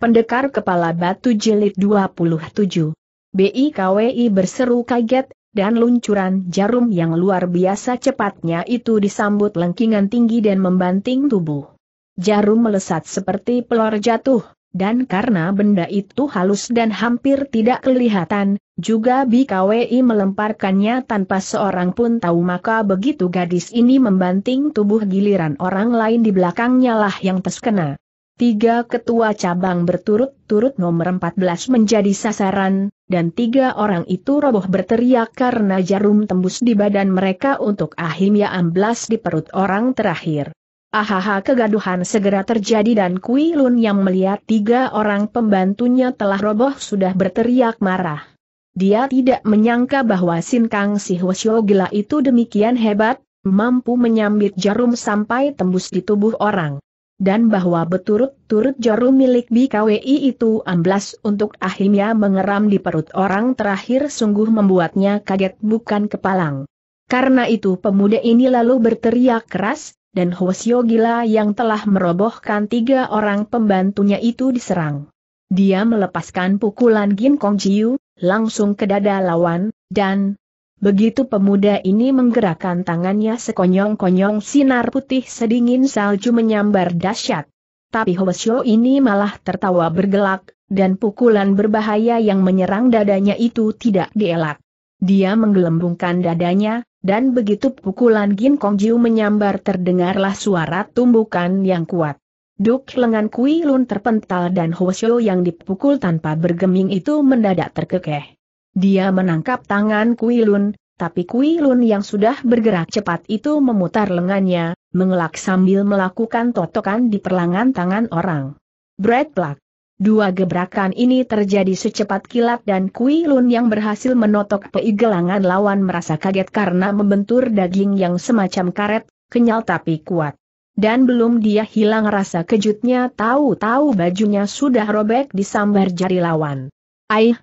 Pendekar Kepala Batu Jilid 27. BIKWI berseru kaget, dan luncuran jarum yang luar biasa cepatnya itu disambut lengkingan tinggi dan membanting tubuh. Jarum melesat seperti pelor jatuh, dan karena benda itu halus dan hampir tidak kelihatan, juga BKWI melemparkannya tanpa seorang pun tahu maka begitu gadis ini membanting tubuh giliran orang lain di belakangnya lah yang terkena. Tiga ketua cabang berturut-turut nomor 14 menjadi sasaran, dan tiga orang itu roboh berteriak karena jarum tembus di badan mereka untuk akhirnya amblas di perut orang terakhir. Ahaha kegaduhan segera terjadi dan Kui Lun yang melihat tiga orang pembantunya telah roboh sudah berteriak marah. Dia tidak menyangka bahwa Sin Kang Si Hwasyo gila itu demikian hebat, mampu menyambit jarum sampai tembus di tubuh orang dan bahwa beturut-turut jarum milik BKWI itu amblas untuk akhirnya mengeram di perut orang terakhir sungguh membuatnya kaget bukan kepalang. Karena itu pemuda ini lalu berteriak keras, dan Hwasyo Gila yang telah merobohkan tiga orang pembantunya itu diserang. Dia melepaskan pukulan Gin Kong Jiu, langsung ke dada lawan, dan, Begitu pemuda ini menggerakkan tangannya sekonyong-konyong sinar putih sedingin salju menyambar dahsyat. Tapi Hoesyo ini malah tertawa bergelak, dan pukulan berbahaya yang menyerang dadanya itu tidak dielak. Dia menggelembungkan dadanya, dan begitu pukulan Gin Kong Jiu menyambar terdengarlah suara tumbukan yang kuat. Duk lengan Kui Lun terpental dan Hoesyo yang dipukul tanpa bergeming itu mendadak terkekeh. Dia menangkap tangan Kui Lun, tapi Kui Lun yang sudah bergerak cepat itu memutar lengannya, mengelak sambil melakukan totokan di perlangan tangan orang. Brad Plak. Dua gebrakan ini terjadi secepat kilat dan Kui Lun yang berhasil menotok peigelangan lawan merasa kaget karena membentur daging yang semacam karet, kenyal tapi kuat. Dan belum dia hilang rasa kejutnya tahu-tahu bajunya sudah robek di sambar jari lawan. Aih,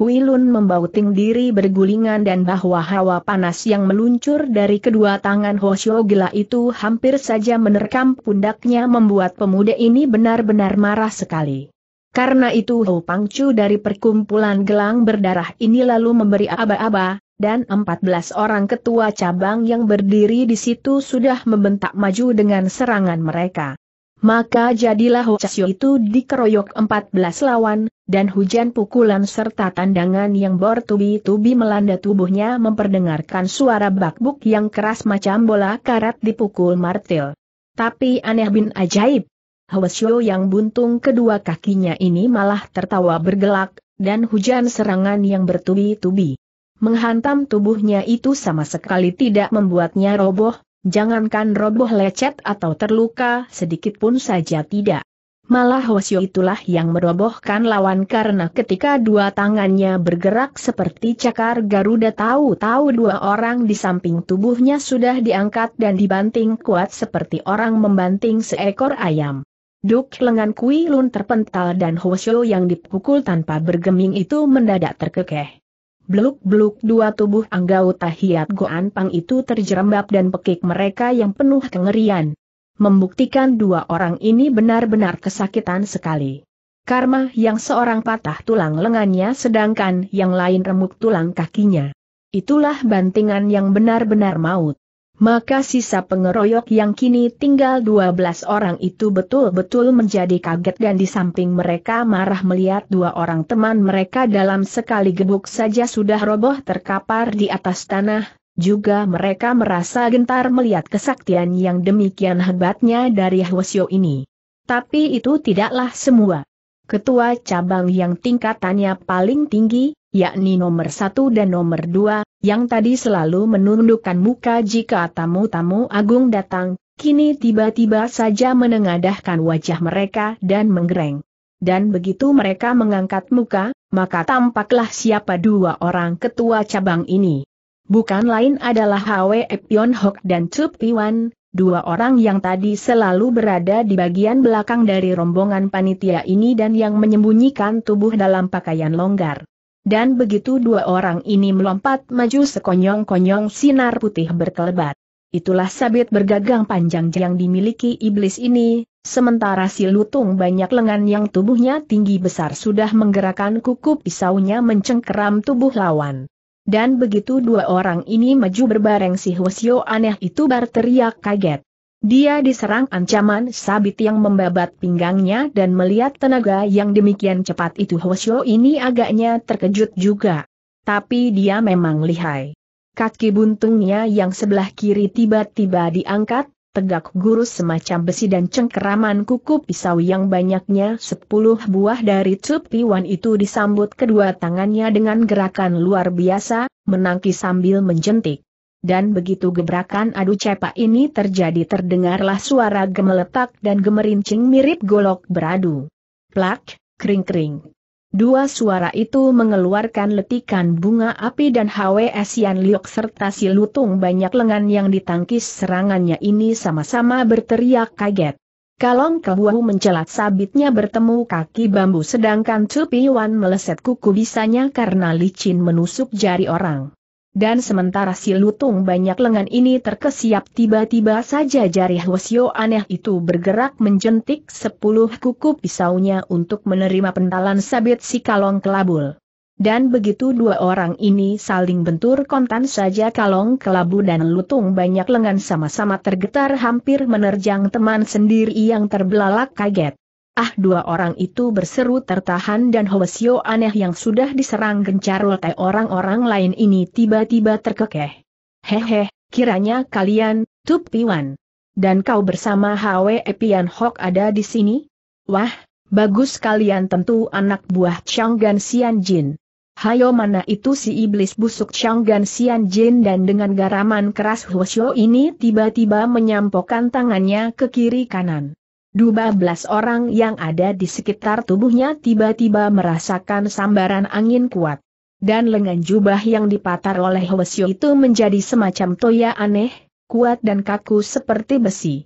Kuilun membauting diri bergulingan dan bahwa hawa panas yang meluncur dari kedua tangan Hoshio Gila itu hampir saja menerkam pundaknya membuat pemuda ini benar-benar marah sekali. Karena itu Ho Pangcu dari perkumpulan gelang berdarah ini lalu memberi aba-aba, dan 14 orang ketua cabang yang berdiri di situ sudah membentak maju dengan serangan mereka. Maka jadilah Ho Chasyo itu dikeroyok 14 lawan, dan hujan pukulan serta tandangan yang bertubi-tubi melanda tubuhnya memperdengarkan suara bakbuk yang keras macam bola karat dipukul martil. Tapi aneh bin ajaib. Hwasyo yang buntung kedua kakinya ini malah tertawa bergelak, dan hujan serangan yang bertubi-tubi menghantam tubuhnya itu sama sekali tidak membuatnya roboh, jangankan roboh lecet atau terluka sedikit pun saja tidak. Malah Hosyo itulah yang merobohkan lawan karena ketika dua tangannya bergerak seperti cakar Garuda tahu-tahu dua orang di samping tubuhnya sudah diangkat dan dibanting kuat seperti orang membanting seekor ayam. Duk lengan Kui Lun terpental dan Hosyo yang dipukul tanpa bergeming itu mendadak terkekeh. Bluk-bluk dua tubuh anggota Hiat Goan Pang itu terjerembab dan pekik mereka yang penuh kengerian membuktikan dua orang ini benar-benar kesakitan sekali. Karma yang seorang patah tulang lengannya sedangkan yang lain remuk tulang kakinya. Itulah bantingan yang benar-benar maut. Maka sisa pengeroyok yang kini tinggal 12 orang itu betul-betul menjadi kaget dan di samping mereka marah melihat dua orang teman mereka dalam sekali gebuk saja sudah roboh terkapar di atas tanah, juga mereka merasa gentar melihat kesaktian yang demikian hebatnya dari Hwasyo ini. Tapi itu tidaklah semua. Ketua cabang yang tingkatannya paling tinggi, yakni nomor satu dan nomor dua, yang tadi selalu menundukkan muka jika tamu-tamu agung datang, kini tiba-tiba saja menengadahkan wajah mereka dan menggereng. Dan begitu mereka mengangkat muka, maka tampaklah siapa dua orang ketua cabang ini. Bukan lain adalah Hwe Pion Hok dan Chup Piwan, dua orang yang tadi selalu berada di bagian belakang dari rombongan panitia ini dan yang menyembunyikan tubuh dalam pakaian longgar. Dan begitu dua orang ini melompat maju sekonyong-konyong sinar putih berkelebat. Itulah sabit bergagang panjang yang dimiliki iblis ini, sementara si lutung banyak lengan yang tubuhnya tinggi besar sudah menggerakkan kuku pisaunya mencengkeram tubuh lawan. Dan begitu dua orang ini maju berbareng si Hwasyo aneh itu berteriak kaget. Dia diserang ancaman sabit yang membabat pinggangnya dan melihat tenaga yang demikian cepat itu Hwasyo ini agaknya terkejut juga. Tapi dia memang lihai. Kaki buntungnya yang sebelah kiri tiba-tiba diangkat, tegak gurus semacam besi dan cengkeraman kuku pisau yang banyaknya sepuluh buah dari Tsupiwan itu disambut kedua tangannya dengan gerakan luar biasa, menangki sambil menjentik. Dan begitu gebrakan adu cepak ini terjadi terdengarlah suara gemeletak dan gemerincing mirip golok beradu. Plak, kering-kering. Dua suara itu mengeluarkan letikan bunga api dan HWS Yan Liok serta si lutung banyak lengan yang ditangkis serangannya ini sama-sama berteriak kaget. Kalong Kehuahu mencelat sabitnya bertemu kaki bambu sedangkan Cupiwan meleset kuku bisanya karena licin menusuk jari orang. Dan sementara si lutung banyak lengan ini terkesiap tiba-tiba saja jari Hwasyo aneh itu bergerak menjentik sepuluh kuku pisaunya untuk menerima pentalan sabit si kalong kelabul. Dan begitu dua orang ini saling bentur kontan saja kalong kelabu dan lutung banyak lengan sama-sama tergetar hampir menerjang teman sendiri yang terbelalak kaget. Ah dua orang itu berseru tertahan dan Hwasyo aneh yang sudah diserang gencar oleh orang-orang lain ini tiba-tiba terkekeh. Hehe, kiranya kalian, Tup Piwan. Dan kau bersama Hwe Pian Hok ada di sini? Wah, bagus kalian tentu anak buah Changgan Sian Jin. Hayo mana itu si iblis busuk Changgan Sian Jin dan dengan garaman keras Hwasyo ini tiba-tiba menyampokkan tangannya ke kiri kanan. Dua belas orang yang ada di sekitar tubuhnya tiba-tiba merasakan sambaran angin kuat. Dan lengan jubah yang dipatar oleh Hwasyo itu menjadi semacam toya aneh, kuat dan kaku seperti besi.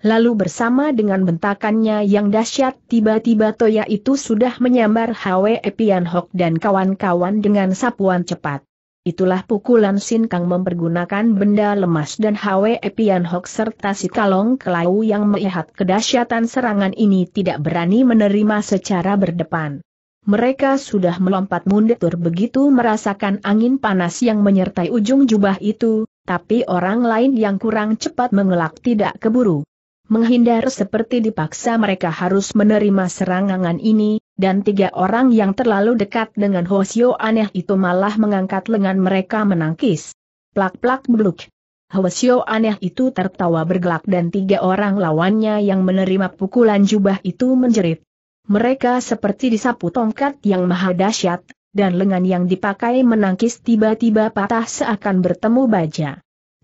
Lalu bersama dengan bentakannya yang dahsyat tiba-tiba Toya itu sudah menyambar Hwe Epian Hok dan kawan-kawan dengan sapuan cepat. Itulah pukulan Sin Kang mempergunakan benda lemas dan Hwe Epian Hok serta si Kalong Kelau yang melihat kedahsyatan serangan ini tidak berani menerima secara berdepan. Mereka sudah melompat mundur begitu merasakan angin panas yang menyertai ujung jubah itu, tapi orang lain yang kurang cepat mengelak tidak keburu. Menghindar seperti dipaksa mereka harus menerima serangan ini, dan tiga orang yang terlalu dekat dengan Hosio aneh itu malah mengangkat lengan mereka menangkis. Plak-plak beluk. Hosio aneh itu tertawa bergelak dan tiga orang lawannya yang menerima pukulan jubah itu menjerit. Mereka seperti disapu tongkat yang maha dahsyat, dan lengan yang dipakai menangkis tiba-tiba patah seakan bertemu baja.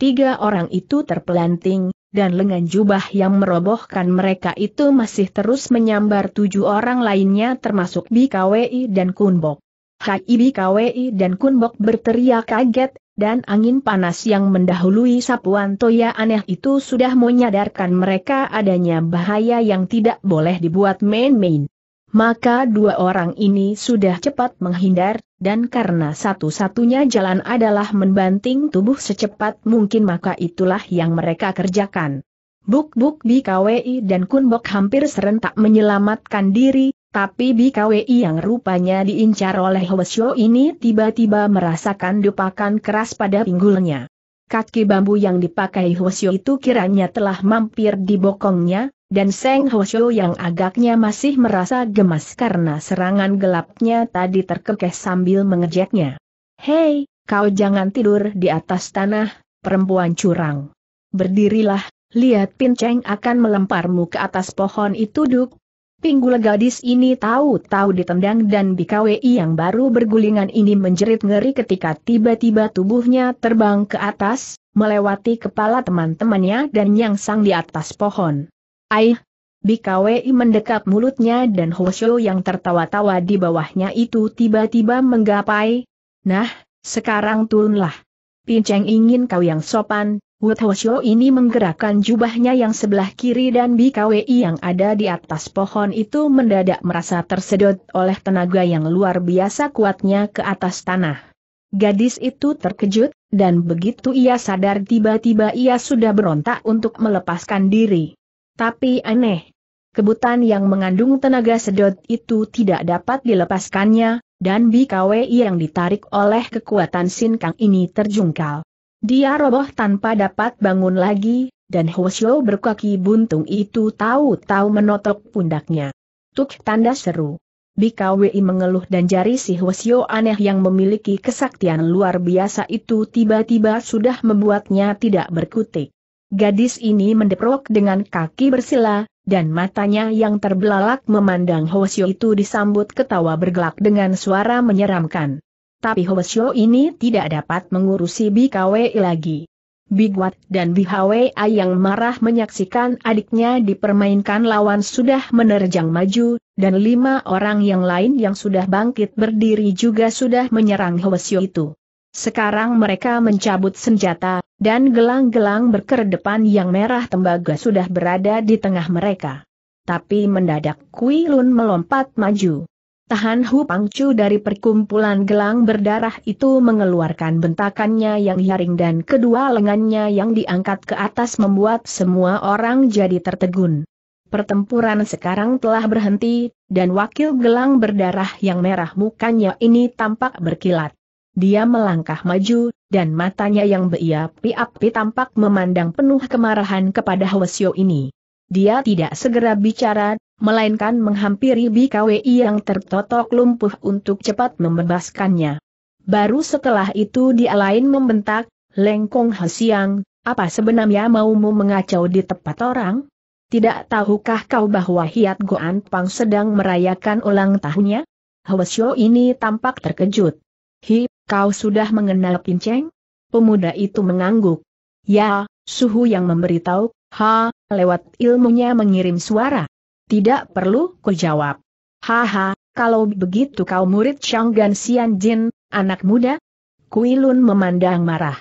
Tiga orang itu terpelanting, dan lengan jubah yang merobohkan mereka itu masih terus menyambar tujuh orang lainnya termasuk Bikawi dan Kunbok. Hai Bikawi dan Kunbok berteriak kaget, dan angin panas yang mendahului sapuan toya aneh itu sudah menyadarkan mereka adanya bahaya yang tidak boleh dibuat main-main. Maka dua orang ini sudah cepat menghindar, dan karena satu-satunya jalan adalah membanting tubuh secepat mungkin maka itulah yang mereka kerjakan. Buk-buk BKWI dan Kunbok hampir serentak menyelamatkan diri, tapi BKWI yang rupanya diincar oleh Hwasyo ini tiba-tiba merasakan dupakan keras pada pinggulnya. Kaki bambu yang dipakai Hwasyo itu kiranya telah mampir di bokongnya, dan Seng Hoshu yang agaknya masih merasa gemas karena serangan gelapnya tadi terkekeh sambil mengejeknya. Hei, kau jangan tidur di atas tanah, perempuan curang. Berdirilah, lihat Pin Cheng akan melemparmu ke atas pohon itu duk. Pinggul gadis ini tahu-tahu ditendang dan BKWI yang baru bergulingan ini menjerit ngeri ketika tiba-tiba tubuhnya terbang ke atas, melewati kepala teman-temannya dan yang sang di atas pohon. Aih! Bikawi mendekap mulutnya dan Hoshio yang tertawa-tawa di bawahnya itu tiba-tiba menggapai. Nah, sekarang turunlah. Pinceng ingin kau yang sopan, Wut Hoshio ini menggerakkan jubahnya yang sebelah kiri dan Bikawi yang ada di atas pohon itu mendadak merasa tersedot oleh tenaga yang luar biasa kuatnya ke atas tanah. Gadis itu terkejut, dan begitu ia sadar tiba-tiba ia sudah berontak untuk melepaskan diri. Tapi aneh. Kebutan yang mengandung tenaga sedot itu tidak dapat dilepaskannya, dan BKWI yang ditarik oleh kekuatan Sin Kang ini terjungkal. Dia roboh tanpa dapat bangun lagi, dan Hwasyo berkaki buntung itu tahu-tahu menotok pundaknya. Tuk tanda seru. BKWI mengeluh dan jari si Hwasyo aneh yang memiliki kesaktian luar biasa itu tiba-tiba sudah membuatnya tidak berkutik. Gadis ini mendeprok dengan kaki bersila, dan matanya yang terbelalak memandang Hwasyo itu disambut ketawa bergelak dengan suara menyeramkan. Tapi Hwasyo ini tidak dapat mengurusi BKWI lagi. Bigwat dan BHWI yang marah menyaksikan adiknya dipermainkan lawan sudah menerjang maju, dan lima orang yang lain yang sudah bangkit berdiri juga sudah menyerang Hwasyo itu. Sekarang mereka mencabut senjata, dan gelang-gelang berkedepan yang merah tembaga sudah berada di tengah mereka. Tapi mendadak Kui Lun melompat maju. Tahan Hu Pangcu dari perkumpulan gelang berdarah itu mengeluarkan bentakannya yang nyaring dan kedua lengannya yang diangkat ke atas membuat semua orang jadi tertegun. Pertempuran sekarang telah berhenti, dan wakil gelang berdarah yang merah mukanya ini tampak berkilat dia melangkah maju, dan matanya yang beiapi-api tampak memandang penuh kemarahan kepada Hwasyo ini. Dia tidak segera bicara, melainkan menghampiri BKWI yang tertotok lumpuh untuk cepat membebaskannya. Baru setelah itu dia lain membentak, Lengkong Hasiang, apa sebenarnya maumu mengacau di tempat orang? Tidak tahukah kau bahwa Hiat Goan Pang sedang merayakan ulang tahunnya? Hwasyo ini tampak terkejut. Hi, Kau sudah mengenal Pinceng? Pemuda itu mengangguk. Ya, suhu yang memberitahu, ha, lewat ilmunya mengirim suara. Tidak perlu ku jawab. Haha, kalau begitu kau murid Changgan Sian Jin, anak muda? Kuilun memandang marah.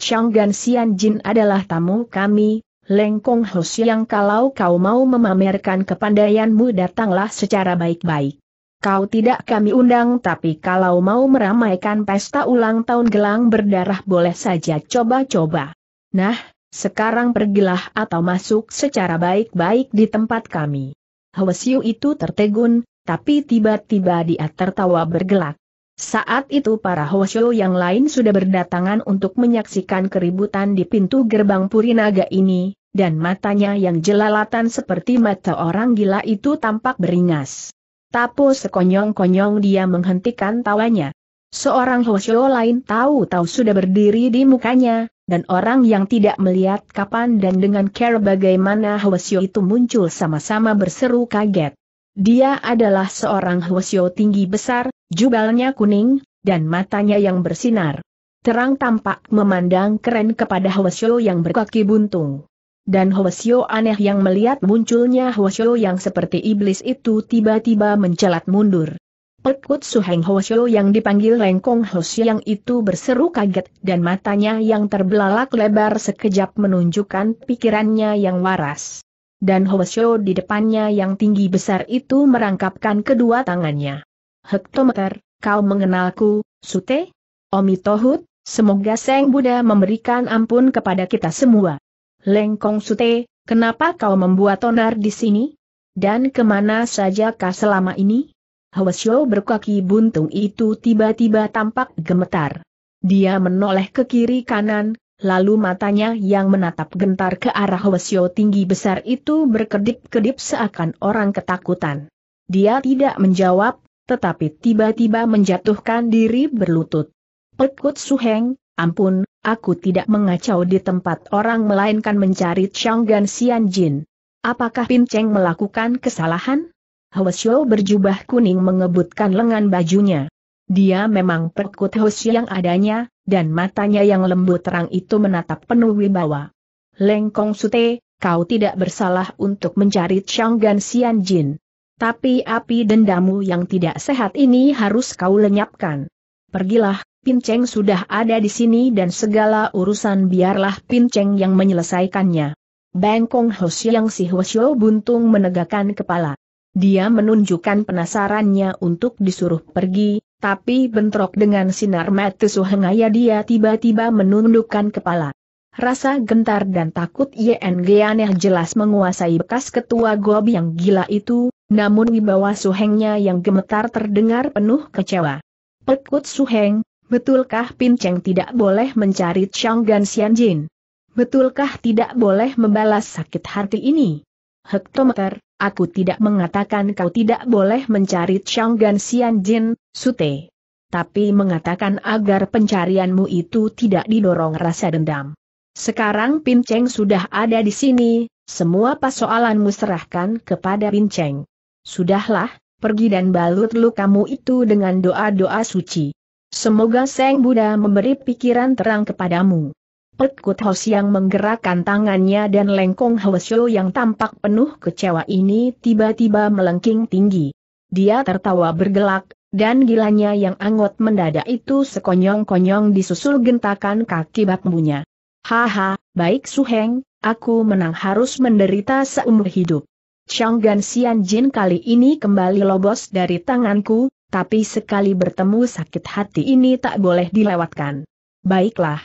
Changgan Sian Jin adalah tamu kami, Lengkong Hos yang kalau kau mau memamerkan kepandaianmu datanglah secara baik-baik. Kau tidak kami undang tapi kalau mau meramaikan pesta ulang tahun gelang berdarah boleh saja coba-coba. Nah, sekarang pergilah atau masuk secara baik-baik di tempat kami. Hwasyu itu tertegun, tapi tiba-tiba dia tertawa bergelak. Saat itu para Hwasyu yang lain sudah berdatangan untuk menyaksikan keributan di pintu gerbang Purinaga ini, dan matanya yang jelalatan seperti mata orang gila itu tampak beringas. Tapo sekonyong-konyong dia menghentikan tawanya. Seorang Hoshio lain tahu-tahu sudah berdiri di mukanya, dan orang yang tidak melihat kapan dan dengan care bagaimana Hoshio itu muncul sama-sama berseru kaget. Dia adalah seorang Hoshio tinggi besar, jubalnya kuning, dan matanya yang bersinar. Terang tampak memandang keren kepada Hoshio yang berkaki buntung dan Hoesio aneh yang melihat munculnya Hoesio yang seperti iblis itu tiba-tiba mencelat mundur. Perkut Suheng Hoesio yang dipanggil Lengkong Hoesio yang itu berseru kaget dan matanya yang terbelalak lebar sekejap menunjukkan pikirannya yang waras. Dan Hoesio di depannya yang tinggi besar itu merangkapkan kedua tangannya. Hektometer, kau mengenalku, Sute? Omitohut, semoga Seng Buddha memberikan ampun kepada kita semua. Lengkong Sute, kenapa kau membuat onar di sini? Dan kemana saja kah selama ini? Hwasyo berkaki buntung itu tiba-tiba tampak gemetar. Dia menoleh ke kiri kanan, lalu matanya yang menatap gentar ke arah Hwasyo tinggi besar itu berkedip-kedip seakan orang ketakutan. Dia tidak menjawab, tetapi tiba-tiba menjatuhkan diri berlutut. Pekut Suheng, Ampun, aku tidak mengacau di tempat orang melainkan mencari Changgan Xian Jin. Apakah Pin Cheng melakukan kesalahan? Hwasyo berjubah kuning mengebutkan lengan bajunya. Dia memang perkut Hwasyo yang adanya, dan matanya yang lembut terang itu menatap penuh wibawa. Lengkong Sute, kau tidak bersalah untuk mencari Changgan Xian Jin. Tapi api dendamu yang tidak sehat ini harus kau lenyapkan. Pergilah, Pinceng sudah ada di sini dan segala urusan biarlah Pinceng yang menyelesaikannya. Bengkong Hoshiang si Hosyo buntung menegakkan kepala. Dia menunjukkan penasarannya untuk disuruh pergi, tapi bentrok dengan sinar mata suhengaya dia tiba-tiba menundukkan kepala. Rasa gentar dan takut Yen Aneh jelas menguasai bekas ketua Gobi yang gila itu, namun wibawa Suhengnya yang gemetar terdengar penuh kecewa. Pekut Suheng, Betulkah Pin Cheng tidak boleh mencari Chang Gan Xian Jin? Betulkah tidak boleh membalas sakit hati ini? Hektometer, aku tidak mengatakan kau tidak boleh mencari Chang Gan Xian Jin, Sute. Tapi mengatakan agar pencarianmu itu tidak didorong rasa dendam. Sekarang Pin Cheng sudah ada di sini, semua persoalanmu serahkan kepada Pin Cheng. Sudahlah, pergi dan balut lukamu itu dengan doa-doa suci. Semoga Seng Buddha memberi pikiran terang kepadamu. Pekut Hos yang menggerakkan tangannya dan lengkong Hwasyo yang tampak penuh kecewa ini tiba-tiba melengking tinggi. Dia tertawa bergelak, dan gilanya yang anggot mendadak itu sekonyong-konyong disusul gentakan kaki bakmunya. Haha, baik Suheng, aku menang harus menderita seumur hidup. Gan Xian Jin kali ini kembali lobos dari tanganku, tapi sekali bertemu sakit hati ini tak boleh dilewatkan. Baiklah.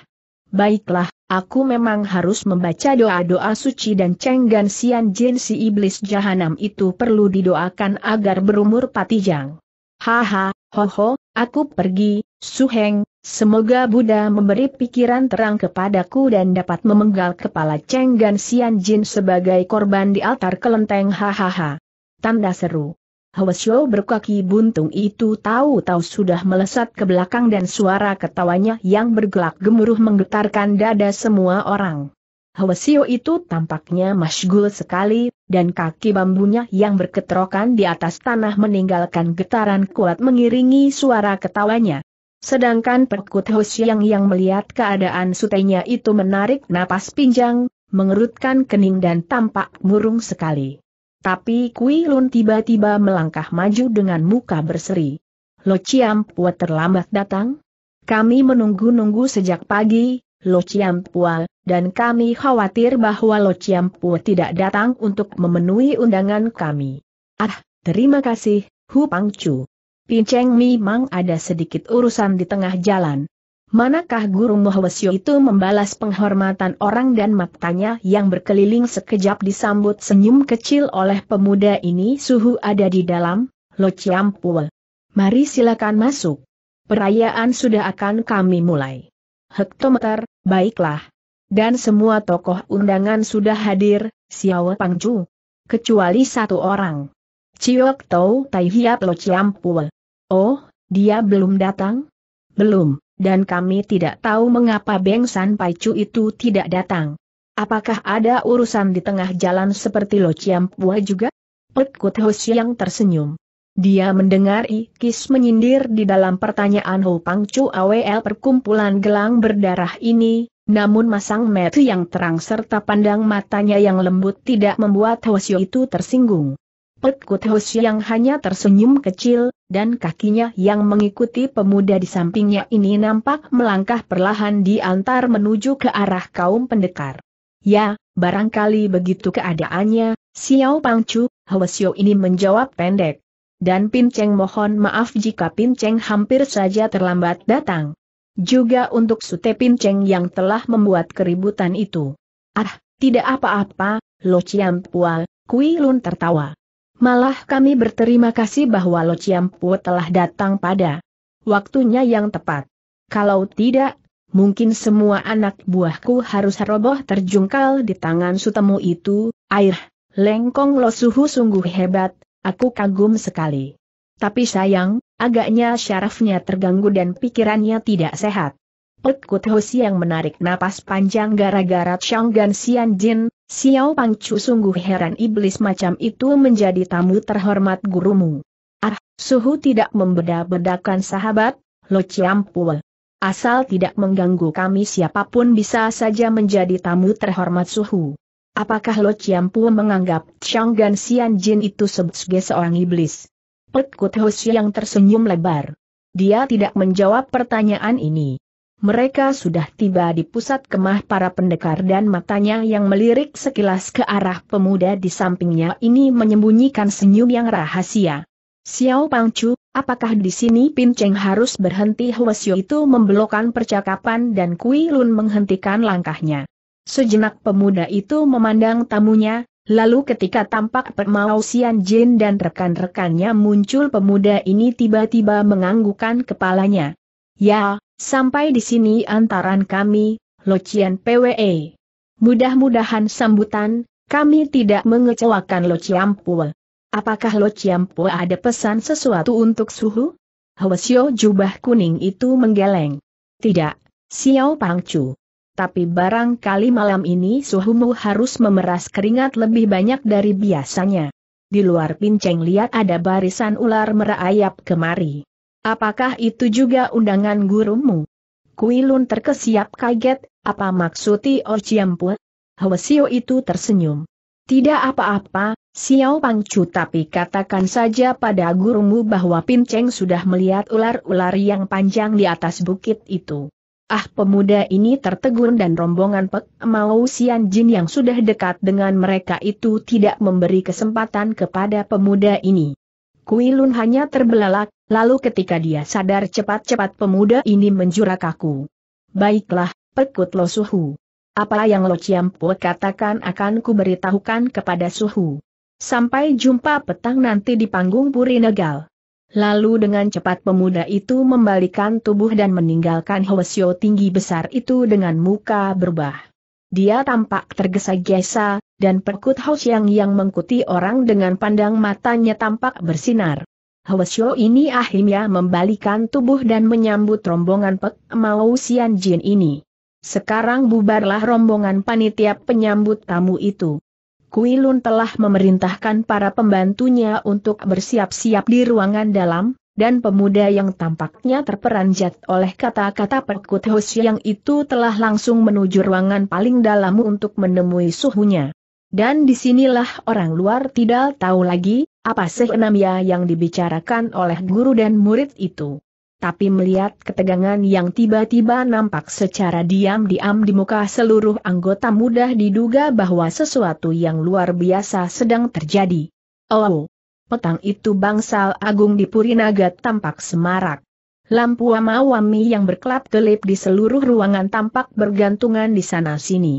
Baiklah, aku memang harus membaca doa-doa suci dan cenggan sian jin si iblis jahanam itu perlu didoakan agar berumur patijang. Haha, hoho, aku pergi, Suheng, semoga Buddha memberi pikiran terang kepadaku dan dapat memenggal kepala cenggan sian jin sebagai korban di altar kelenteng hahaha. Tanda seru. Hwasyo berkaki buntung itu tahu-tahu sudah melesat ke belakang dan suara ketawanya yang bergelak gemuruh menggetarkan dada semua orang. Hwasyo itu tampaknya masyhul sekali, dan kaki bambunya yang berketrokan di atas tanah meninggalkan getaran kuat mengiringi suara ketawanya. Sedangkan Perkut Hosyang yang melihat keadaan sutenya itu menarik napas pinjang, mengerutkan kening dan tampak murung sekali. Tapi Kui Lun tiba-tiba melangkah maju dengan muka berseri. Lo Chiam Pua terlambat datang? Kami menunggu-nunggu sejak pagi, Lo Chiam Pua, dan kami khawatir bahwa Lo Chiam Pua tidak datang untuk memenuhi undangan kami. Ah, terima kasih, Hu Pang Pangcu. Pinceng memang ada sedikit urusan di tengah jalan. Manakah Guru Mohwesyo itu membalas penghormatan orang dan matanya yang berkeliling sekejap disambut senyum kecil oleh pemuda ini suhu ada di dalam, Lo Ciampul. Mari silakan masuk. Perayaan sudah akan kami mulai. Hektometer, baiklah. Dan semua tokoh undangan sudah hadir, Xiao Pangju. Kecuali satu orang. Ciok Tau Tai Hiap Lo Ciampul. Oh, dia belum datang? Belum, dan kami tidak tahu mengapa Beng San Pai Chu itu tidak datang. Apakah ada urusan di tengah jalan seperti Lo Chiam Pua juga? Perkut Kut yang tersenyum. Dia mendengar Ikis menyindir di dalam pertanyaan Ho Pang Chu awal perkumpulan gelang berdarah ini, namun masang metu yang terang serta pandang matanya yang lembut tidak membuat Siu itu tersinggung. Pekut Hoshi yang hanya tersenyum kecil, dan kakinya yang mengikuti pemuda di sampingnya ini nampak melangkah perlahan diantar menuju ke arah kaum pendekar. Ya, barangkali begitu keadaannya, Xiao Pangcu, Hwasyo ini menjawab pendek. Dan Pinceng mohon maaf jika Pinceng hampir saja terlambat datang. Juga untuk Sute Pinceng yang telah membuat keributan itu. Ah, tidak apa-apa, Lo Chiam Pua, Kui Lun tertawa. Malah kami berterima kasih bahwa Lo Chiampu telah datang pada waktunya yang tepat. Kalau tidak, mungkin semua anak buahku harus roboh terjungkal di tangan sutemu itu, air, lengkong Lo Suhu sungguh hebat, aku kagum sekali. Tapi sayang, agaknya syarafnya terganggu dan pikirannya tidak sehat. Pekut Kut yang Siang menarik napas panjang gara-gara Chang Gan Xian Jin, Xiao Pangcu sungguh heran iblis macam itu menjadi tamu terhormat gurumu. Ah, suhu tidak membeda-bedakan sahabat, Lo Ciampu, Asal tidak mengganggu kami siapapun bisa saja menjadi tamu terhormat suhu. Apakah Lo Chiampu menganggap Chang Gan Xian Jin itu sebagai seorang iblis? Pekut Hoshi yang tersenyum lebar. Dia tidak menjawab pertanyaan ini. Mereka sudah tiba di pusat kemah para pendekar dan matanya yang melirik sekilas ke arah pemuda di sampingnya ini menyembunyikan senyum yang rahasia. Xiao Pangcu, apakah di sini Pin Cheng harus berhenti Huasyo itu membelokkan percakapan dan Kui Lun menghentikan langkahnya. Sejenak pemuda itu memandang tamunya, lalu ketika tampak permausian Jin dan rekan-rekannya muncul pemuda ini tiba-tiba menganggukkan kepalanya. Ya, Sampai di sini antaran kami, Locian PWE. Mudah-mudahan sambutan, kami tidak mengecewakan Lociampul. Apakah Lociampul ada pesan sesuatu untuk suhu? Hwasyo jubah kuning itu menggeleng. Tidak, Xiao Pangcu. Tapi barangkali malam ini suhumu harus memeras keringat lebih banyak dari biasanya. Di luar pinceng lihat ada barisan ular merayap kemari. Apakah itu juga undangan gurumu? Kuilun terkesiap kaget, apa maksud Tio Ciampu? Hwasio itu tersenyum. Tidak apa-apa, Xiao Pangcu tapi katakan saja pada gurumu bahwa Pinceng sudah melihat ular-ular yang panjang di atas bukit itu. Ah pemuda ini tertegun dan rombongan Pek Mao Sian Jin yang sudah dekat dengan mereka itu tidak memberi kesempatan kepada pemuda ini. Kui Lun hanya terbelalak, lalu ketika dia sadar cepat-cepat pemuda ini menjura kaku. Baiklah, pekut lo suhu. Apa yang lo ciampu katakan akan ku beritahukan kepada suhu. Sampai jumpa petang nanti di panggung Puri Negal. Lalu dengan cepat pemuda itu membalikan tubuh dan meninggalkan Hwasyo tinggi besar itu dengan muka berubah. Dia tampak tergesa-gesa, dan perkut Hao Xiang yang mengikuti orang dengan pandang matanya tampak bersinar. Xiao ini akhirnya membalikan tubuh dan menyambut rombongan Pek Mao Xian Jin ini. Sekarang bubarlah rombongan panitia penyambut tamu itu. Kui Lun telah memerintahkan para pembantunya untuk bersiap-siap di ruangan dalam, dan pemuda yang tampaknya terperanjat oleh kata-kata Perkut Hoshiang itu telah langsung menuju ruangan paling dalam untuk menemui suhunya. Dan disinilah orang luar tidak tahu lagi, apa sehenamnya yang dibicarakan oleh guru dan murid itu. Tapi melihat ketegangan yang tiba-tiba nampak secara diam-diam di muka seluruh anggota mudah diduga bahwa sesuatu yang luar biasa sedang terjadi. Oh, petang itu bangsal agung di Purinaga tampak semarak. Lampu amawami yang berkelap-kelip di seluruh ruangan tampak bergantungan di sana-sini.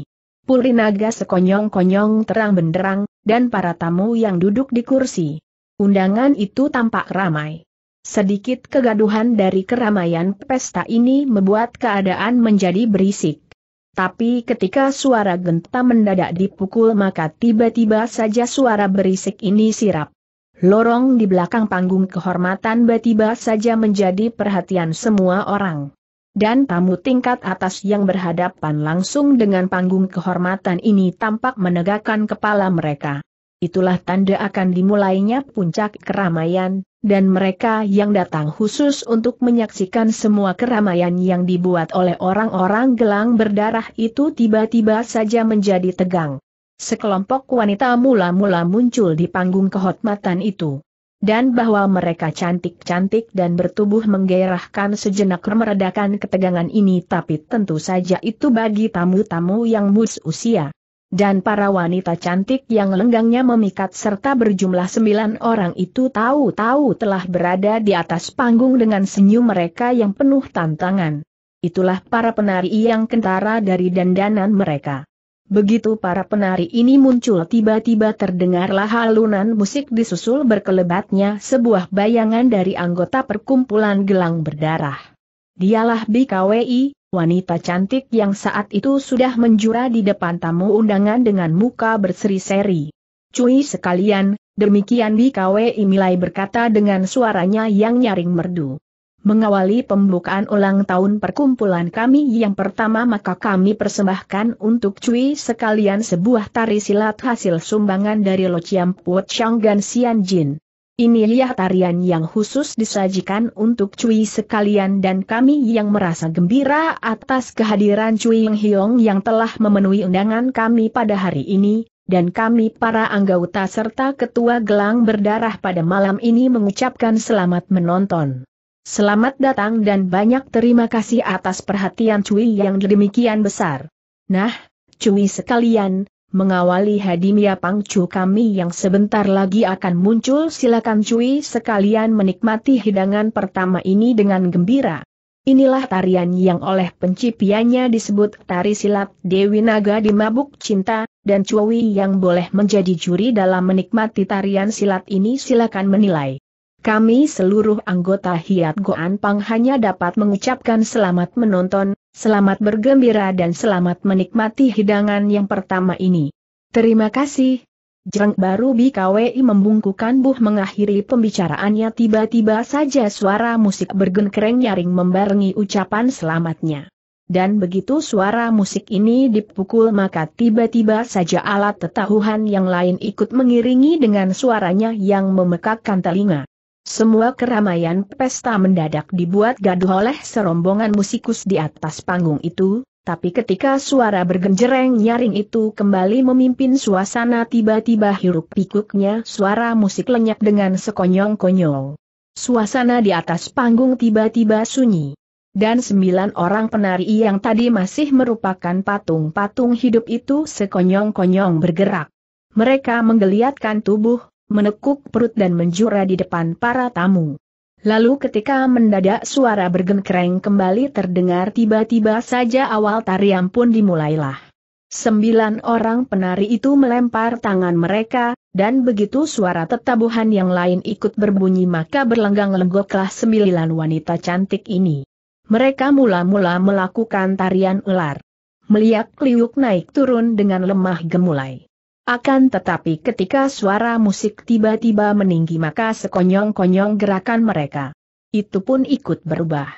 Puri naga sekonyong-konyong terang benderang, dan para tamu yang duduk di kursi. Undangan itu tampak ramai. Sedikit kegaduhan dari keramaian pesta ini membuat keadaan menjadi berisik. Tapi ketika suara genta mendadak dipukul maka tiba-tiba saja suara berisik ini sirap. Lorong di belakang panggung kehormatan tiba-tiba saja menjadi perhatian semua orang dan tamu tingkat atas yang berhadapan langsung dengan panggung kehormatan ini tampak menegakkan kepala mereka. Itulah tanda akan dimulainya puncak keramaian, dan mereka yang datang khusus untuk menyaksikan semua keramaian yang dibuat oleh orang-orang gelang berdarah itu tiba-tiba saja menjadi tegang. Sekelompok wanita mula-mula muncul di panggung kehormatan itu dan bahwa mereka cantik-cantik dan bertubuh menggairahkan sejenak meredakan ketegangan ini tapi tentu saja itu bagi tamu-tamu yang mus usia. Dan para wanita cantik yang lenggangnya memikat serta berjumlah sembilan orang itu tahu-tahu telah berada di atas panggung dengan senyum mereka yang penuh tantangan. Itulah para penari yang kentara dari dandanan mereka. Begitu para penari ini muncul tiba-tiba terdengarlah halunan musik disusul berkelebatnya sebuah bayangan dari anggota perkumpulan gelang berdarah. Dialah BKWI, wanita cantik yang saat itu sudah menjura di depan tamu undangan dengan muka berseri-seri. Cui sekalian, demikian BKWI mulai berkata dengan suaranya yang nyaring merdu mengawali pembukaan ulang tahun perkumpulan kami yang pertama maka kami persembahkan untuk Cui sekalian sebuah tari silat hasil sumbangan dari Lo Chiam Puat Shanggan Sian Jin. Ini Inilah tarian yang khusus disajikan untuk Cui sekalian dan kami yang merasa gembira atas kehadiran Cui Yang Hiong yang telah memenuhi undangan kami pada hari ini, dan kami para anggota serta ketua gelang berdarah pada malam ini mengucapkan selamat menonton. Selamat datang dan banyak terima kasih atas perhatian Cui yang demikian besar. Nah, Cui sekalian, mengawali Hadimia Pangcu kami yang sebentar lagi akan muncul silakan Cui sekalian menikmati hidangan pertama ini dengan gembira. Inilah tarian yang oleh pencipiannya disebut tari silat Dewi Naga di Mabuk Cinta, dan Cui yang boleh menjadi juri dalam menikmati tarian silat ini silakan menilai. Kami seluruh anggota Hiat Goan Pang hanya dapat mengucapkan selamat menonton, selamat bergembira dan selamat menikmati hidangan yang pertama ini. Terima kasih. Jeng baru BKWI membungkukan buh mengakhiri pembicaraannya tiba-tiba saja suara musik bergenkreng nyaring membarengi ucapan selamatnya. Dan begitu suara musik ini dipukul maka tiba-tiba saja alat tetahuhan yang lain ikut mengiringi dengan suaranya yang memekakkan telinga. Semua keramaian pesta mendadak dibuat gaduh oleh serombongan musikus di atas panggung itu, tapi ketika suara bergenjereng nyaring itu kembali memimpin suasana tiba-tiba hiruk pikuknya suara musik lenyap dengan sekonyong konyong Suasana di atas panggung tiba-tiba sunyi. Dan sembilan orang penari yang tadi masih merupakan patung-patung hidup itu sekonyong-konyong bergerak. Mereka menggeliatkan tubuh, menekuk perut dan menjura di depan para tamu. Lalu ketika mendadak suara bergengkereng kembali terdengar tiba-tiba saja awal tarian pun dimulailah. Sembilan orang penari itu melempar tangan mereka, dan begitu suara tetabuhan yang lain ikut berbunyi maka berlenggang-lenggoklah sembilan wanita cantik ini. Mereka mula-mula melakukan tarian ular. Meliak liuk naik turun dengan lemah gemulai. Akan tetapi ketika suara musik tiba-tiba meninggi maka sekonyong-konyong gerakan mereka. Itu pun ikut berubah.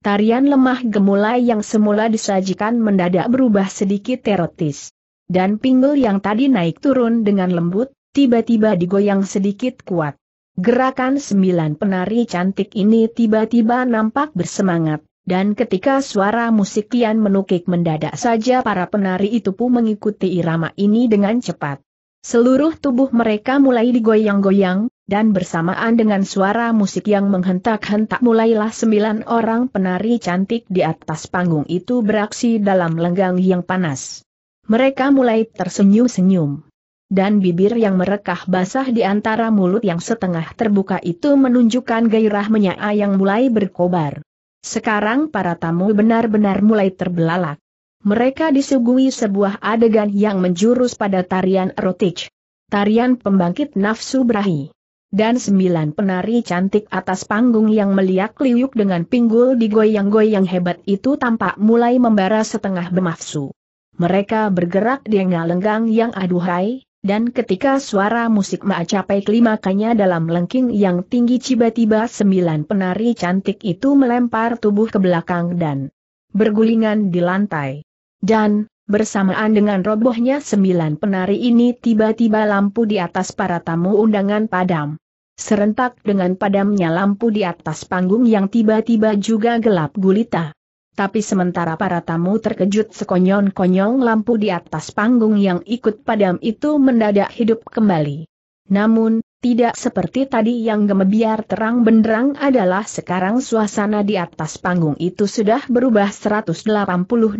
Tarian lemah gemulai yang semula disajikan mendadak berubah sedikit erotis. Dan pinggul yang tadi naik turun dengan lembut, tiba-tiba digoyang sedikit kuat. Gerakan sembilan penari cantik ini tiba-tiba nampak bersemangat, dan ketika suara musik kian menukik mendadak saja para penari itu pun mengikuti irama ini dengan cepat. Seluruh tubuh mereka mulai digoyang-goyang, dan bersamaan dengan suara musik yang menghentak-hentak mulailah sembilan orang penari cantik di atas panggung itu beraksi dalam lenggang yang panas. Mereka mulai tersenyum-senyum. Dan bibir yang merekah basah di antara mulut yang setengah terbuka itu menunjukkan gairah menyaa yang mulai berkobar. Sekarang para tamu benar-benar mulai terbelalak. Mereka disuguhi sebuah adegan yang menjurus pada tarian erotik. Tarian pembangkit nafsu berahi. Dan sembilan penari cantik atas panggung yang meliak liuk dengan pinggul digoyang-goyang hebat itu tampak mulai membara setengah bemafsu. Mereka bergerak dengan lenggang yang aduhai, dan ketika suara musik mencapai klimakanya dalam lengking yang tinggi tiba-tiba sembilan penari cantik itu melempar tubuh ke belakang dan bergulingan di lantai. Dan, bersamaan dengan robohnya sembilan penari ini tiba-tiba lampu di atas para tamu undangan padam. Serentak dengan padamnya lampu di atas panggung yang tiba-tiba juga gelap gulita. Tapi sementara para tamu terkejut sekonyong-konyong lampu di atas panggung yang ikut padam itu mendadak hidup kembali. Namun, tidak seperti tadi yang gemebiar terang benderang adalah sekarang suasana di atas panggung itu sudah berubah 180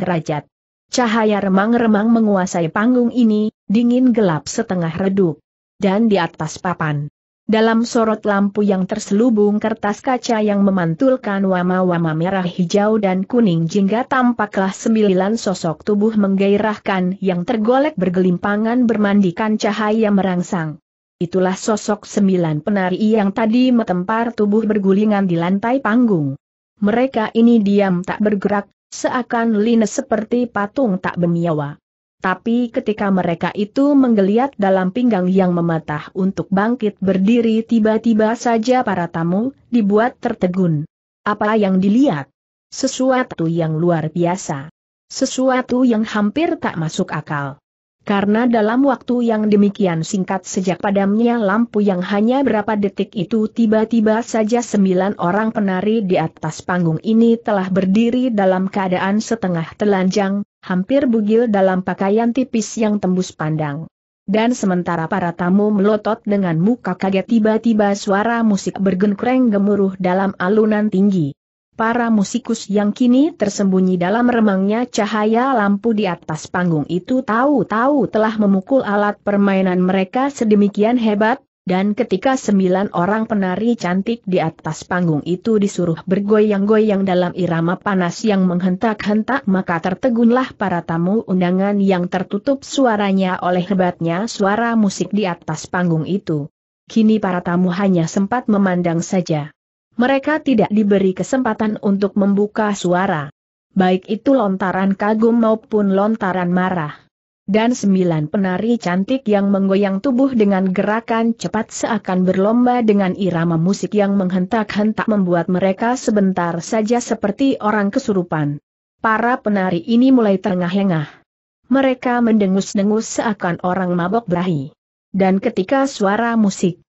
derajat. Cahaya remang-remang menguasai panggung ini, dingin gelap setengah redup. Dan di atas papan, dalam sorot lampu yang terselubung kertas kaca yang memantulkan wama-wama merah hijau dan kuning jingga tampaklah sembilan sosok tubuh menggairahkan yang tergolek bergelimpangan bermandikan cahaya merangsang. Itulah sosok sembilan penari yang tadi metempar tubuh bergulingan di lantai panggung. Mereka ini diam tak bergerak, seakan lina seperti patung tak bernyawa. Tapi ketika mereka itu menggeliat dalam pinggang yang mematah untuk bangkit berdiri tiba-tiba saja para tamu, dibuat tertegun. Apa yang dilihat? Sesuatu yang luar biasa. Sesuatu yang hampir tak masuk akal. Karena dalam waktu yang demikian singkat sejak padamnya lampu yang hanya berapa detik itu tiba-tiba saja sembilan orang penari di atas panggung ini telah berdiri dalam keadaan setengah telanjang, hampir bugil dalam pakaian tipis yang tembus pandang. Dan sementara para tamu melotot dengan muka kaget tiba-tiba suara musik bergenkreng gemuruh dalam alunan tinggi. Para musikus yang kini tersembunyi dalam remangnya cahaya lampu di atas panggung itu tahu-tahu telah memukul alat permainan mereka sedemikian hebat, dan ketika sembilan orang penari cantik di atas panggung itu disuruh bergoyang-goyang dalam irama panas yang menghentak-hentak maka tertegunlah para tamu undangan yang tertutup suaranya oleh hebatnya suara musik di atas panggung itu. Kini para tamu hanya sempat memandang saja mereka tidak diberi kesempatan untuk membuka suara. Baik itu lontaran kagum maupun lontaran marah. Dan sembilan penari cantik yang menggoyang tubuh dengan gerakan cepat seakan berlomba dengan irama musik yang menghentak-hentak membuat mereka sebentar saja seperti orang kesurupan. Para penari ini mulai terengah-engah. Mereka mendengus-dengus seakan orang mabok berahi. Dan ketika suara musik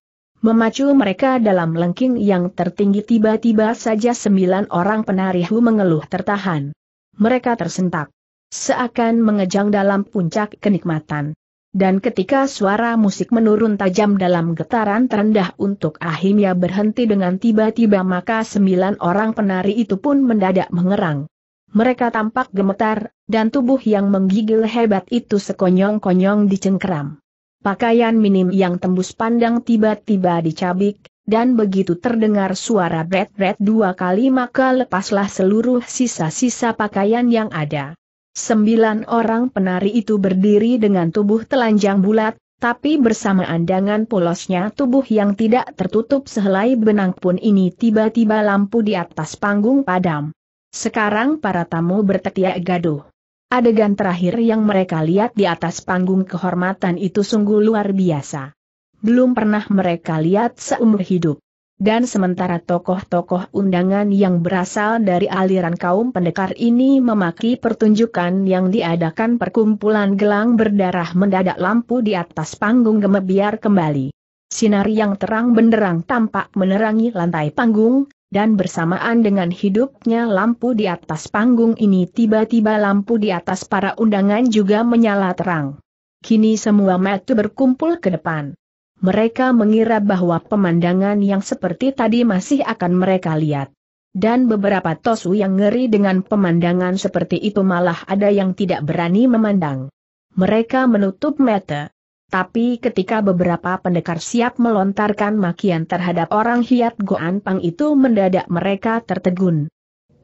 memacu mereka dalam lengking yang tertinggi tiba-tiba saja sembilan orang penarihu mengeluh tertahan. Mereka tersentak. Seakan mengejang dalam puncak kenikmatan. Dan ketika suara musik menurun tajam dalam getaran terendah untuk ahimya berhenti dengan tiba-tiba maka sembilan orang penari itu pun mendadak mengerang. Mereka tampak gemetar, dan tubuh yang menggigil hebat itu sekonyong-konyong dicengkeram. Pakaian minim yang tembus pandang tiba-tiba dicabik, dan begitu terdengar suara bret-bret dua kali maka lepaslah seluruh sisa-sisa pakaian yang ada. Sembilan orang penari itu berdiri dengan tubuh telanjang bulat, tapi bersamaan dengan polosnya tubuh yang tidak tertutup sehelai benang pun ini tiba-tiba lampu di atas panggung padam. Sekarang para tamu berteriak gaduh. Adegan terakhir yang mereka lihat di atas panggung kehormatan itu sungguh luar biasa. Belum pernah mereka lihat seumur hidup. Dan sementara tokoh-tokoh undangan yang berasal dari aliran kaum pendekar ini memaki pertunjukan yang diadakan perkumpulan gelang berdarah mendadak lampu di atas panggung gemebiar kembali. Sinar yang terang benderang tampak menerangi lantai panggung, dan bersamaan dengan hidupnya lampu di atas panggung ini tiba-tiba lampu di atas para undangan juga menyala terang. Kini semua mata berkumpul ke depan. Mereka mengira bahwa pemandangan yang seperti tadi masih akan mereka lihat. Dan beberapa tosu yang ngeri dengan pemandangan seperti itu malah ada yang tidak berani memandang. Mereka menutup mata, tapi ketika beberapa pendekar siap melontarkan makian terhadap orang hiat Goan Pang itu mendadak mereka tertegun.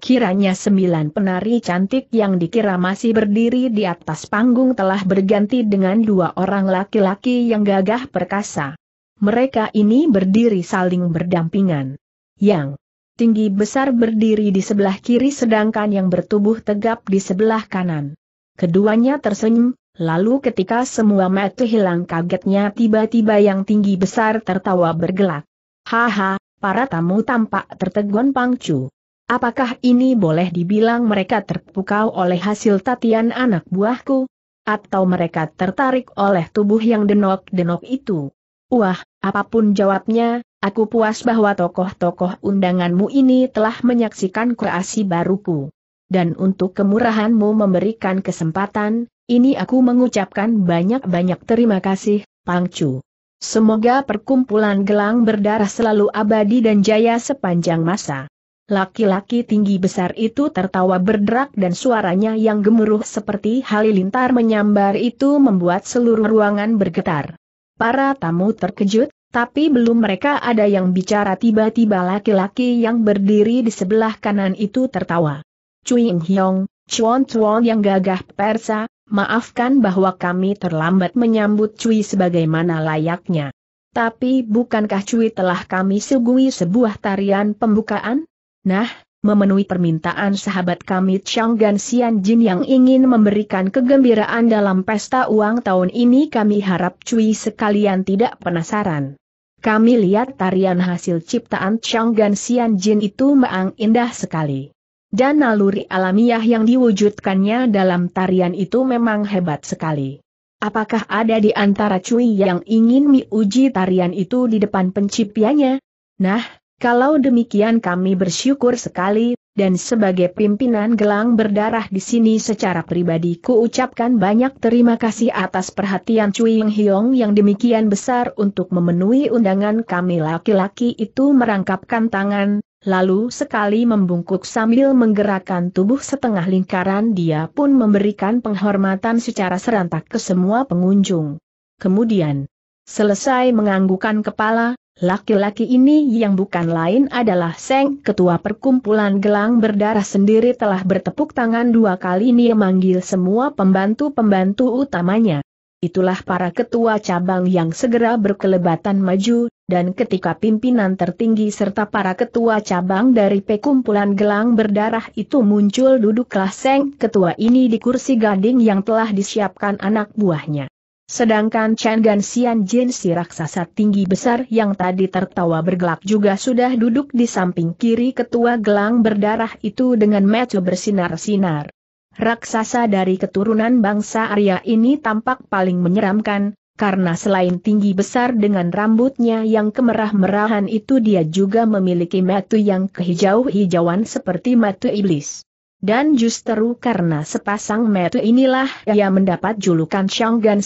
Kiranya sembilan penari cantik yang dikira masih berdiri di atas panggung telah berganti dengan dua orang laki-laki yang gagah perkasa. Mereka ini berdiri saling berdampingan. Yang tinggi besar berdiri di sebelah kiri sedangkan yang bertubuh tegap di sebelah kanan. Keduanya tersenyum, Lalu ketika semua mata hilang kagetnya tiba-tiba yang tinggi besar tertawa bergelak. Haha, para tamu tampak tertegun pangcu. Apakah ini boleh dibilang mereka terpukau oleh hasil tatian anak buahku? Atau mereka tertarik oleh tubuh yang denok-denok itu? Wah, apapun jawabnya, aku puas bahwa tokoh-tokoh undanganmu ini telah menyaksikan kreasi baruku. Dan untuk kemurahanmu memberikan kesempatan, ini aku mengucapkan banyak-banyak terima kasih, Pangcu. Semoga perkumpulan gelang berdarah selalu abadi dan jaya sepanjang masa. Laki-laki tinggi besar itu tertawa berderak dan suaranya yang gemuruh seperti halilintar menyambar itu membuat seluruh ruangan bergetar. Para tamu terkejut, tapi belum mereka ada yang bicara tiba-tiba laki-laki yang berdiri di sebelah kanan itu tertawa. Cuing Hyong, Chuan Chuan yang gagah persa, Maafkan bahwa kami terlambat menyambut Cui sebagaimana layaknya. Tapi bukankah Cui telah kami sugui sebuah tarian pembukaan? Nah, memenuhi permintaan sahabat kami Chang Gan Xian Jin yang ingin memberikan kegembiraan dalam pesta uang tahun ini kami harap Cui sekalian tidak penasaran. Kami lihat tarian hasil ciptaan Chang Gan Xian Jin itu meang indah sekali. Dan naluri alamiah yang diwujudkannya dalam tarian itu memang hebat sekali. Apakah ada di antara Cui yang ingin miuji tarian itu di depan penciptanya? Nah, kalau demikian kami bersyukur sekali, dan sebagai pimpinan gelang berdarah di sini secara pribadi ku ucapkan banyak terima kasih atas perhatian Cui Yang Hiong yang demikian besar untuk memenuhi undangan kami laki-laki itu merangkapkan tangan, Lalu sekali membungkuk sambil menggerakkan tubuh setengah lingkaran dia pun memberikan penghormatan secara serentak ke semua pengunjung. Kemudian, selesai menganggukan kepala, laki-laki ini yang bukan lain adalah Seng Ketua Perkumpulan Gelang Berdarah sendiri telah bertepuk tangan dua kali ini memanggil semua pembantu-pembantu utamanya. Itulah para ketua cabang yang segera berkelebatan maju, dan ketika pimpinan tertinggi serta para ketua cabang dari pekumpulan gelang berdarah itu muncul duduklah Seng ketua ini di kursi gading yang telah disiapkan anak buahnya. Sedangkan Chen Gan Xian Jin si raksasa tinggi besar yang tadi tertawa bergelak juga sudah duduk di samping kiri ketua gelang berdarah itu dengan mata bersinar-sinar. Raksasa dari keturunan bangsa Arya ini tampak paling menyeramkan, karena selain tinggi besar dengan rambutnya yang kemerah-merahan itu dia juga memiliki matu yang kehijau-hijauan seperti matu iblis. Dan justru karena sepasang matu inilah ia mendapat julukan Shanggan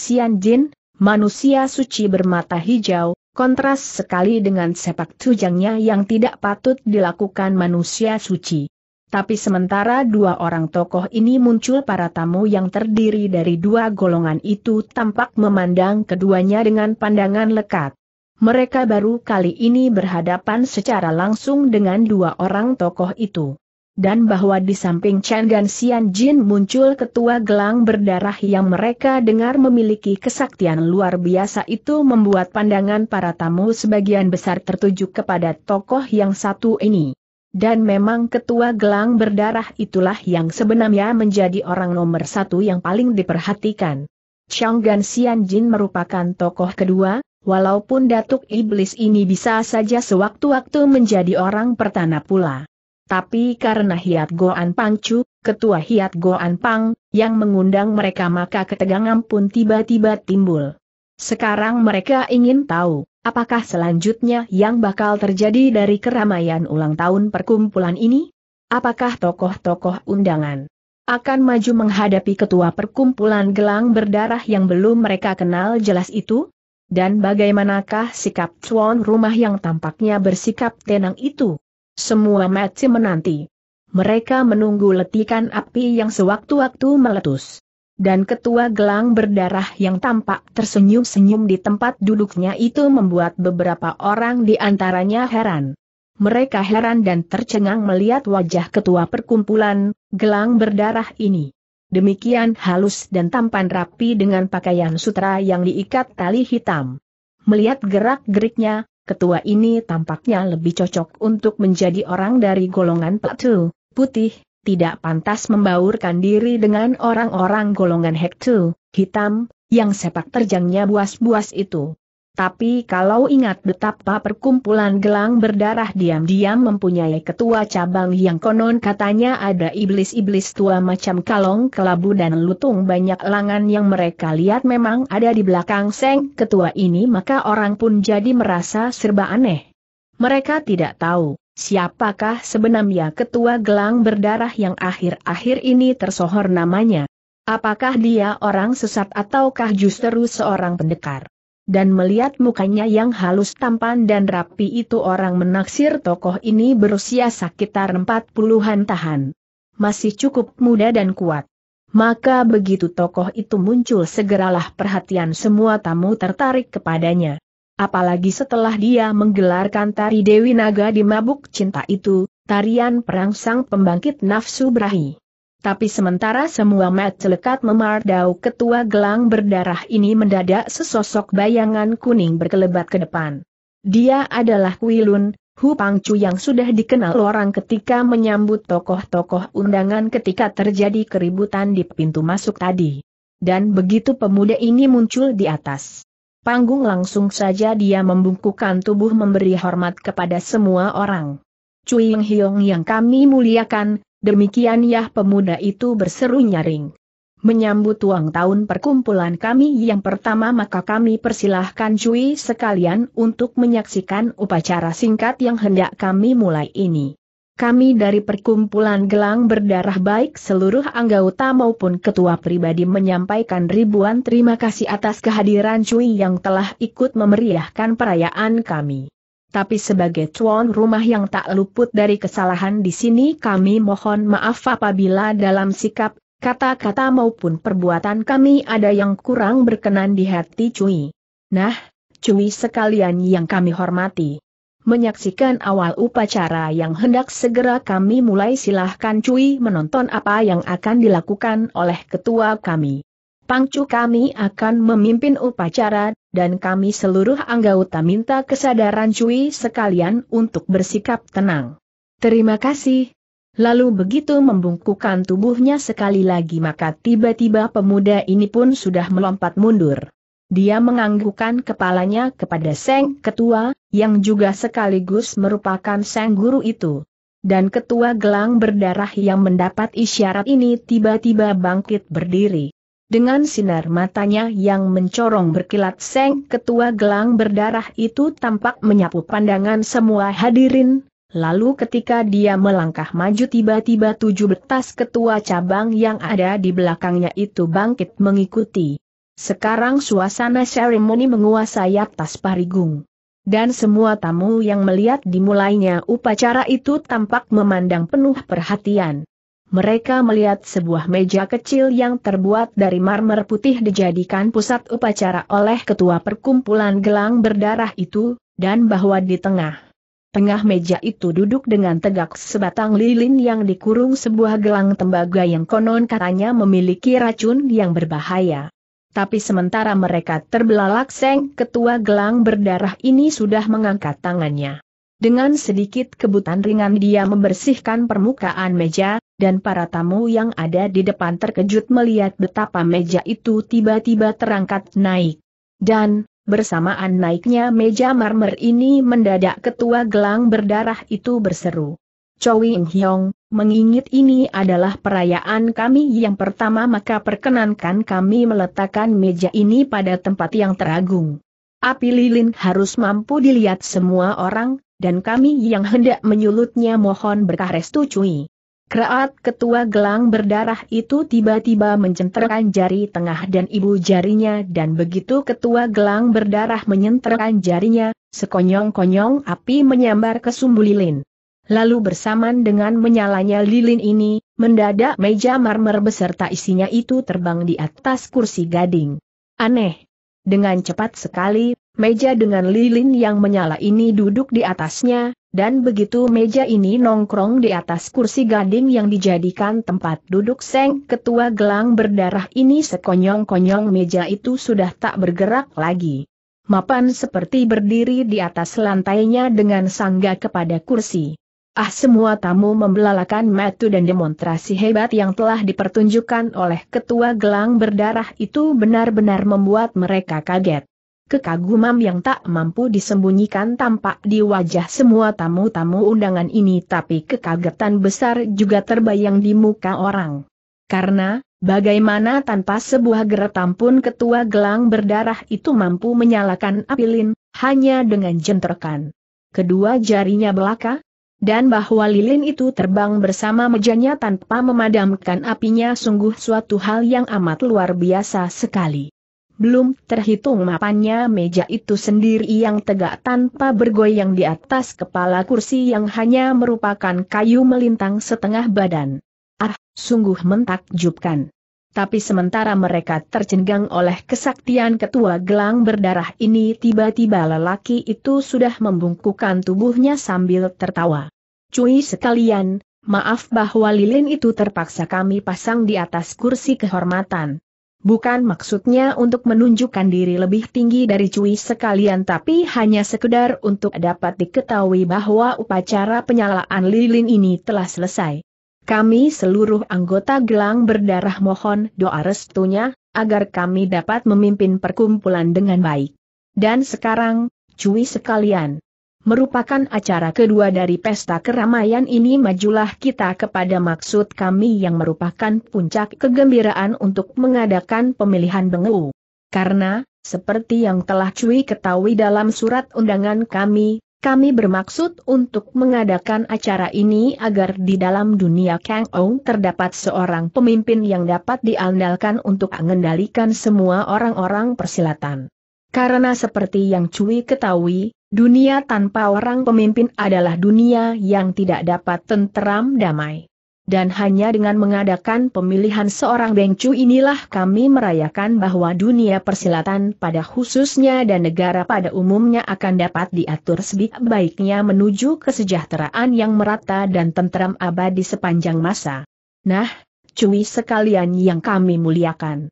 manusia suci bermata hijau, kontras sekali dengan sepak tujangnya yang tidak patut dilakukan manusia suci. Tapi sementara dua orang tokoh ini muncul para tamu yang terdiri dari dua golongan itu tampak memandang keduanya dengan pandangan lekat. Mereka baru kali ini berhadapan secara langsung dengan dua orang tokoh itu. Dan bahwa di samping Chen Gan Xian Jin muncul ketua gelang berdarah yang mereka dengar memiliki kesaktian luar biasa itu membuat pandangan para tamu sebagian besar tertuju kepada tokoh yang satu ini. Dan memang ketua gelang berdarah itulah yang sebenarnya menjadi orang nomor satu yang paling diperhatikan. Chang Gan Xian Jin merupakan tokoh kedua, walaupun Datuk Iblis ini bisa saja sewaktu-waktu menjadi orang pertama pula. Tapi karena Hiat Goan Chu, ketua Hiat Goan Pang, yang mengundang mereka maka ketegangan pun tiba-tiba timbul. Sekarang mereka ingin tahu, Apakah selanjutnya yang bakal terjadi dari keramaian ulang tahun perkumpulan ini? Apakah tokoh-tokoh undangan akan maju menghadapi ketua perkumpulan gelang berdarah yang belum mereka kenal jelas itu? Dan bagaimanakah sikap tuan rumah yang tampaknya bersikap tenang itu? Semua mati menanti. Mereka menunggu letikan api yang sewaktu-waktu meletus dan ketua gelang berdarah yang tampak tersenyum-senyum di tempat duduknya itu membuat beberapa orang di antaranya heran. Mereka heran dan tercengang melihat wajah ketua perkumpulan, gelang berdarah ini. Demikian halus dan tampan rapi dengan pakaian sutra yang diikat tali hitam. Melihat gerak-geriknya, ketua ini tampaknya lebih cocok untuk menjadi orang dari golongan petu, putih, tidak pantas membaurkan diri dengan orang-orang golongan hektu, hitam, yang sepak terjangnya buas-buas itu. Tapi kalau ingat betapa perkumpulan gelang berdarah diam-diam mempunyai ketua cabang yang konon katanya ada iblis-iblis tua macam kalong kelabu dan lutung banyak langan yang mereka lihat memang ada di belakang seng ketua ini maka orang pun jadi merasa serba aneh. Mereka tidak tahu Siapakah sebenarnya ketua gelang berdarah yang akhir-akhir ini tersohor namanya? Apakah dia orang sesat ataukah justru seorang pendekar? Dan melihat mukanya yang halus tampan dan rapi itu orang menaksir tokoh ini berusia sekitar 40-an tahan. Masih cukup muda dan kuat. Maka begitu tokoh itu muncul segeralah perhatian semua tamu tertarik kepadanya. Apalagi setelah dia menggelarkan tari Dewi Naga di mabuk cinta itu, tarian perangsang pembangkit nafsu berahi. Tapi sementara semua mat celekat memardau ketua gelang berdarah ini mendadak sesosok bayangan kuning berkelebat ke depan. Dia adalah Kuilun, Hu Pangcu yang sudah dikenal orang ketika menyambut tokoh-tokoh undangan ketika terjadi keributan di pintu masuk tadi. Dan begitu pemuda ini muncul di atas panggung langsung saja dia membungkukan tubuh memberi hormat kepada semua orang. Cui Ying Hiong yang kami muliakan, demikian ya pemuda itu berseru nyaring. Menyambut uang tahun perkumpulan kami yang pertama maka kami persilahkan Cui sekalian untuk menyaksikan upacara singkat yang hendak kami mulai ini kami dari perkumpulan gelang berdarah baik seluruh anggota maupun ketua pribadi menyampaikan ribuan terima kasih atas kehadiran Cui yang telah ikut memeriahkan perayaan kami. Tapi sebagai tuan rumah yang tak luput dari kesalahan di sini kami mohon maaf apabila dalam sikap, kata-kata maupun perbuatan kami ada yang kurang berkenan di hati Cui. Nah, Cui sekalian yang kami hormati menyaksikan awal upacara yang hendak segera kami mulai silahkan cuy menonton apa yang akan dilakukan oleh ketua kami. Pangcu kami akan memimpin upacara, dan kami seluruh anggota minta kesadaran cuy sekalian untuk bersikap tenang. Terima kasih. Lalu begitu membungkukkan tubuhnya sekali lagi maka tiba-tiba pemuda ini pun sudah melompat mundur. Dia menganggukkan kepalanya kepada Seng Ketua, yang juga sekaligus merupakan Seng Guru itu. Dan ketua gelang berdarah yang mendapat isyarat ini tiba-tiba bangkit berdiri. Dengan sinar matanya yang mencorong berkilat seng ketua gelang berdarah itu tampak menyapu pandangan semua hadirin, lalu ketika dia melangkah maju tiba-tiba tujuh betas ketua cabang yang ada di belakangnya itu bangkit mengikuti. Sekarang suasana seremoni menguasai atas parigung. Dan semua tamu yang melihat dimulainya upacara itu tampak memandang penuh perhatian. Mereka melihat sebuah meja kecil yang terbuat dari marmer putih dijadikan pusat upacara oleh ketua perkumpulan gelang berdarah itu, dan bahwa di tengah tengah meja itu duduk dengan tegak sebatang lilin yang dikurung sebuah gelang tembaga yang konon katanya memiliki racun yang berbahaya tapi sementara mereka terbelalak Seng Ketua Gelang Berdarah ini sudah mengangkat tangannya. Dengan sedikit kebutan ringan dia membersihkan permukaan meja, dan para tamu yang ada di depan terkejut melihat betapa meja itu tiba-tiba terangkat naik. Dan, bersamaan naiknya meja marmer ini mendadak ketua gelang berdarah itu berseru. Chowing Hyong, mengingat ini adalah perayaan kami yang pertama maka perkenankan kami meletakkan meja ini pada tempat yang teragung. Api lilin harus mampu dilihat semua orang, dan kami yang hendak menyulutnya mohon berkah restu cuy. Keraat ketua gelang berdarah itu tiba-tiba mencentrekan jari tengah dan ibu jarinya dan begitu ketua gelang berdarah menyentrekan jarinya, sekonyong-konyong api menyambar ke sumbu lilin. Lalu bersamaan dengan menyalanya lilin ini, mendadak meja marmer beserta isinya itu terbang di atas kursi gading. Aneh. Dengan cepat sekali, meja dengan lilin yang menyala ini duduk di atasnya, dan begitu meja ini nongkrong di atas kursi gading yang dijadikan tempat duduk seng ketua gelang berdarah ini sekonyong-konyong meja itu sudah tak bergerak lagi. Mapan seperti berdiri di atas lantainya dengan sangga kepada kursi. Ah semua tamu membelalakan metu dan demonstrasi hebat yang telah dipertunjukkan oleh ketua gelang berdarah itu benar-benar membuat mereka kaget. Kekaguman yang tak mampu disembunyikan tampak di wajah semua tamu-tamu undangan ini tapi kekagetan besar juga terbayang di muka orang. Karena, bagaimana tanpa sebuah geretam pun ketua gelang berdarah itu mampu menyalakan apilin, hanya dengan jentrekan Kedua jarinya belaka, dan bahwa lilin itu terbang bersama mejanya tanpa memadamkan apinya sungguh suatu hal yang amat luar biasa sekali. Belum terhitung mapannya meja itu sendiri yang tegak tanpa bergoyang di atas kepala kursi yang hanya merupakan kayu melintang setengah badan. Ah, sungguh mentakjubkan. Tapi sementara mereka tercengang oleh kesaktian ketua gelang berdarah ini tiba-tiba lelaki itu sudah membungkukkan tubuhnya sambil tertawa. Cui sekalian, maaf bahwa lilin itu terpaksa kami pasang di atas kursi kehormatan. Bukan maksudnya untuk menunjukkan diri lebih tinggi dari cui sekalian tapi hanya sekedar untuk dapat diketahui bahwa upacara penyalaan lilin ini telah selesai. Kami seluruh anggota gelang berdarah mohon doa restunya, agar kami dapat memimpin perkumpulan dengan baik. Dan sekarang, cui sekalian, merupakan acara kedua dari pesta keramaian ini majulah kita kepada maksud kami yang merupakan puncak kegembiraan untuk mengadakan pemilihan bengeu. Karena, seperti yang telah Cui ketahui dalam surat undangan kami, kami bermaksud untuk mengadakan acara ini agar di dalam dunia Kang Ong terdapat seorang pemimpin yang dapat diandalkan untuk mengendalikan semua orang-orang persilatan. Karena seperti yang Cui ketahui, Dunia tanpa orang pemimpin adalah dunia yang tidak dapat tenteram damai. Dan hanya dengan mengadakan pemilihan seorang Bengcu inilah kami merayakan bahwa dunia persilatan pada khususnya dan negara pada umumnya akan dapat diatur sebaik-baiknya menuju kesejahteraan yang merata dan tenteram abadi sepanjang masa. Nah, cuy sekalian yang kami muliakan.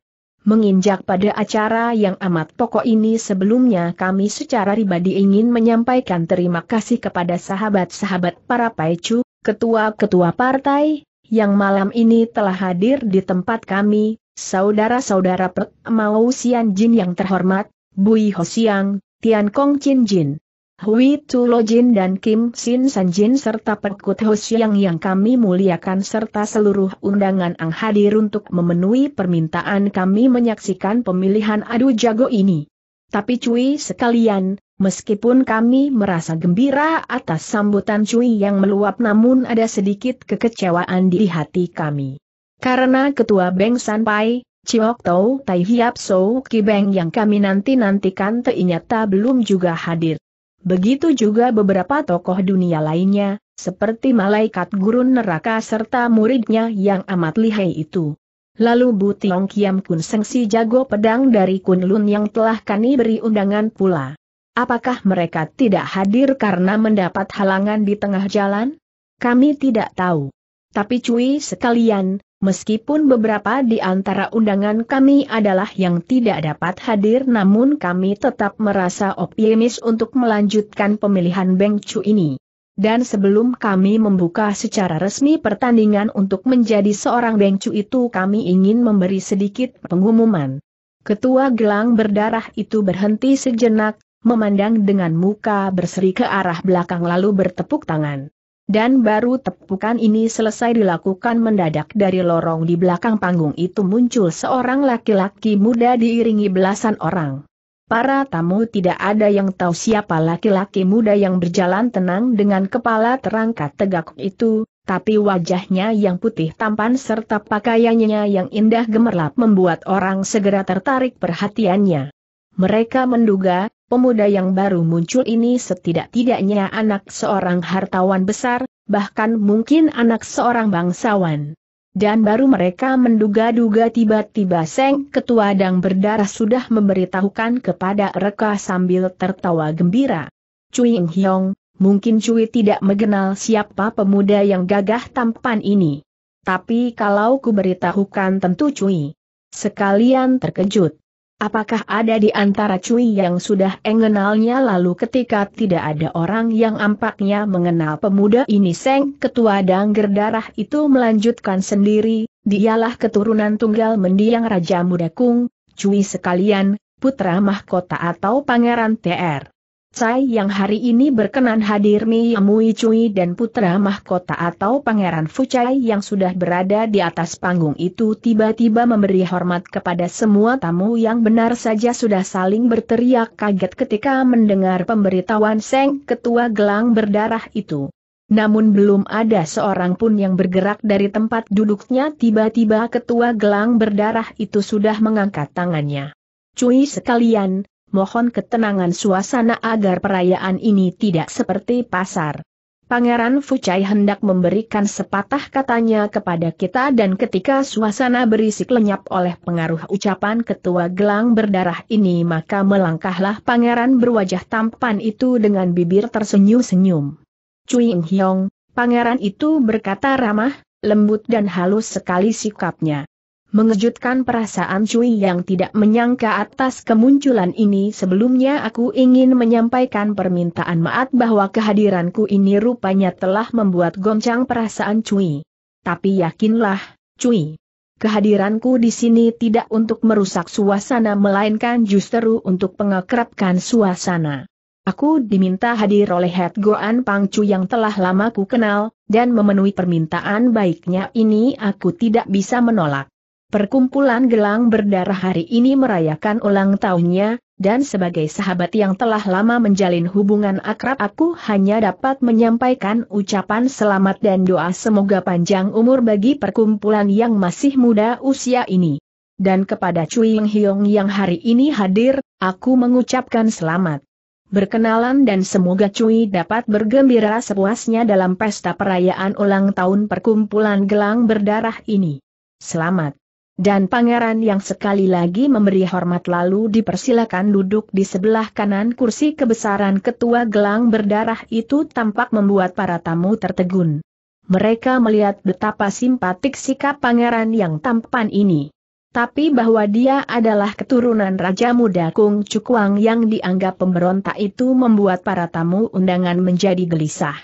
Menginjak pada acara yang amat pokok ini sebelumnya kami secara pribadi ingin menyampaikan terima kasih kepada sahabat-sahabat para Paicu, ketua-ketua partai, yang malam ini telah hadir di tempat kami, saudara-saudara Pek Mao Sian Jin yang terhormat, Bui Ho Siang, Tian Kong Chin Jin, Hui Jin dan Kim Sin San Jin serta Perkut Siang yang kami muliakan serta seluruh undangan ang hadir untuk memenuhi permintaan kami menyaksikan pemilihan adu jago ini. Tapi cuy sekalian, meskipun kami merasa gembira atas sambutan cuy yang meluap namun ada sedikit kekecewaan di hati kami. Karena Ketua Beng Sanpai, Ciok Tau Tai Hiap So Ki Beng yang kami nanti-nantikan ternyata belum juga hadir. Begitu juga beberapa tokoh dunia lainnya, seperti malaikat gurun neraka serta muridnya yang amat lihai itu. Lalu Butiong Kiam Kun Sengsi jago pedang dari Kun Lun yang telah kami beri undangan pula. Apakah mereka tidak hadir karena mendapat halangan di tengah jalan? Kami tidak tahu. Tapi cuy sekalian, meskipun beberapa di antara undangan kami adalah yang tidak dapat hadir namun kami tetap merasa optimis untuk melanjutkan pemilihan Beng Cu ini. Dan sebelum kami membuka secara resmi pertandingan untuk menjadi seorang Cu itu kami ingin memberi sedikit pengumuman. Ketua gelang berdarah itu berhenti sejenak, memandang dengan muka berseri ke arah belakang lalu bertepuk tangan. Dan baru tepukan ini selesai dilakukan mendadak dari lorong di belakang panggung itu muncul seorang laki-laki muda diiringi belasan orang. Para tamu tidak ada yang tahu siapa laki-laki muda yang berjalan tenang dengan kepala terangkat tegak itu, tapi wajahnya yang putih tampan serta pakaiannya yang indah gemerlap membuat orang segera tertarik perhatiannya. Mereka menduga, pemuda yang baru muncul ini setidak-tidaknya anak seorang hartawan besar, bahkan mungkin anak seorang bangsawan. Dan baru mereka menduga-duga tiba-tiba Seng Ketua Dang Berdarah sudah memberitahukan kepada mereka sambil tertawa gembira. Cui Ing Hiong, mungkin Cui tidak mengenal siapa pemuda yang gagah tampan ini. Tapi kalau ku beritahukan tentu Cui. Sekalian terkejut. Apakah ada di antara Cui yang sudah mengenalnya lalu ketika tidak ada orang yang ampaknya mengenal pemuda ini Seng Ketua Dangger Darah itu melanjutkan sendiri, dialah keturunan tunggal mendiang Raja Muda Kung, Cui sekalian, putra mahkota atau pangeran TR. Cai yang hari ini berkenan hadir Miyamui Cui dan putra mahkota atau pangeran Fucai yang sudah berada di atas panggung itu tiba-tiba memberi hormat kepada semua tamu yang benar saja sudah saling berteriak kaget ketika mendengar pemberitahuan Seng ketua gelang berdarah itu. Namun belum ada seorang pun yang bergerak dari tempat duduknya tiba-tiba ketua gelang berdarah itu sudah mengangkat tangannya. Cui sekalian, mohon ketenangan suasana agar perayaan ini tidak seperti pasar. Pangeran Fucai hendak memberikan sepatah katanya kepada kita dan ketika suasana berisik lenyap oleh pengaruh ucapan ketua gelang berdarah ini maka melangkahlah pangeran berwajah tampan itu dengan bibir tersenyum-senyum. Cuing Hyong, pangeran itu berkata ramah, lembut dan halus sekali sikapnya mengejutkan perasaan Cui yang tidak menyangka atas kemunculan ini sebelumnya aku ingin menyampaikan permintaan maaf bahwa kehadiranku ini rupanya telah membuat goncang perasaan Cui. Tapi yakinlah, Cui. Kehadiranku di sini tidak untuk merusak suasana melainkan justru untuk pengekrapkan suasana. Aku diminta hadir oleh Head Goan Pangcu yang telah lama ku kenal, dan memenuhi permintaan baiknya ini aku tidak bisa menolak. Perkumpulan gelang berdarah hari ini merayakan ulang tahunnya, dan sebagai sahabat yang telah lama menjalin hubungan akrab aku hanya dapat menyampaikan ucapan selamat dan doa semoga panjang umur bagi perkumpulan yang masih muda usia ini. Dan kepada Cui Yang Hiong yang hari ini hadir, aku mengucapkan selamat. Berkenalan dan semoga Cui dapat bergembira sepuasnya dalam pesta perayaan ulang tahun perkumpulan gelang berdarah ini. Selamat. Dan pangeran yang sekali lagi memberi hormat lalu dipersilakan duduk di sebelah kanan kursi kebesaran ketua gelang berdarah itu tampak membuat para tamu tertegun. Mereka melihat betapa simpatik sikap pangeran yang tampan ini. Tapi bahwa dia adalah keturunan Raja Muda Kung cukwang yang dianggap pemberontak itu membuat para tamu undangan menjadi gelisah.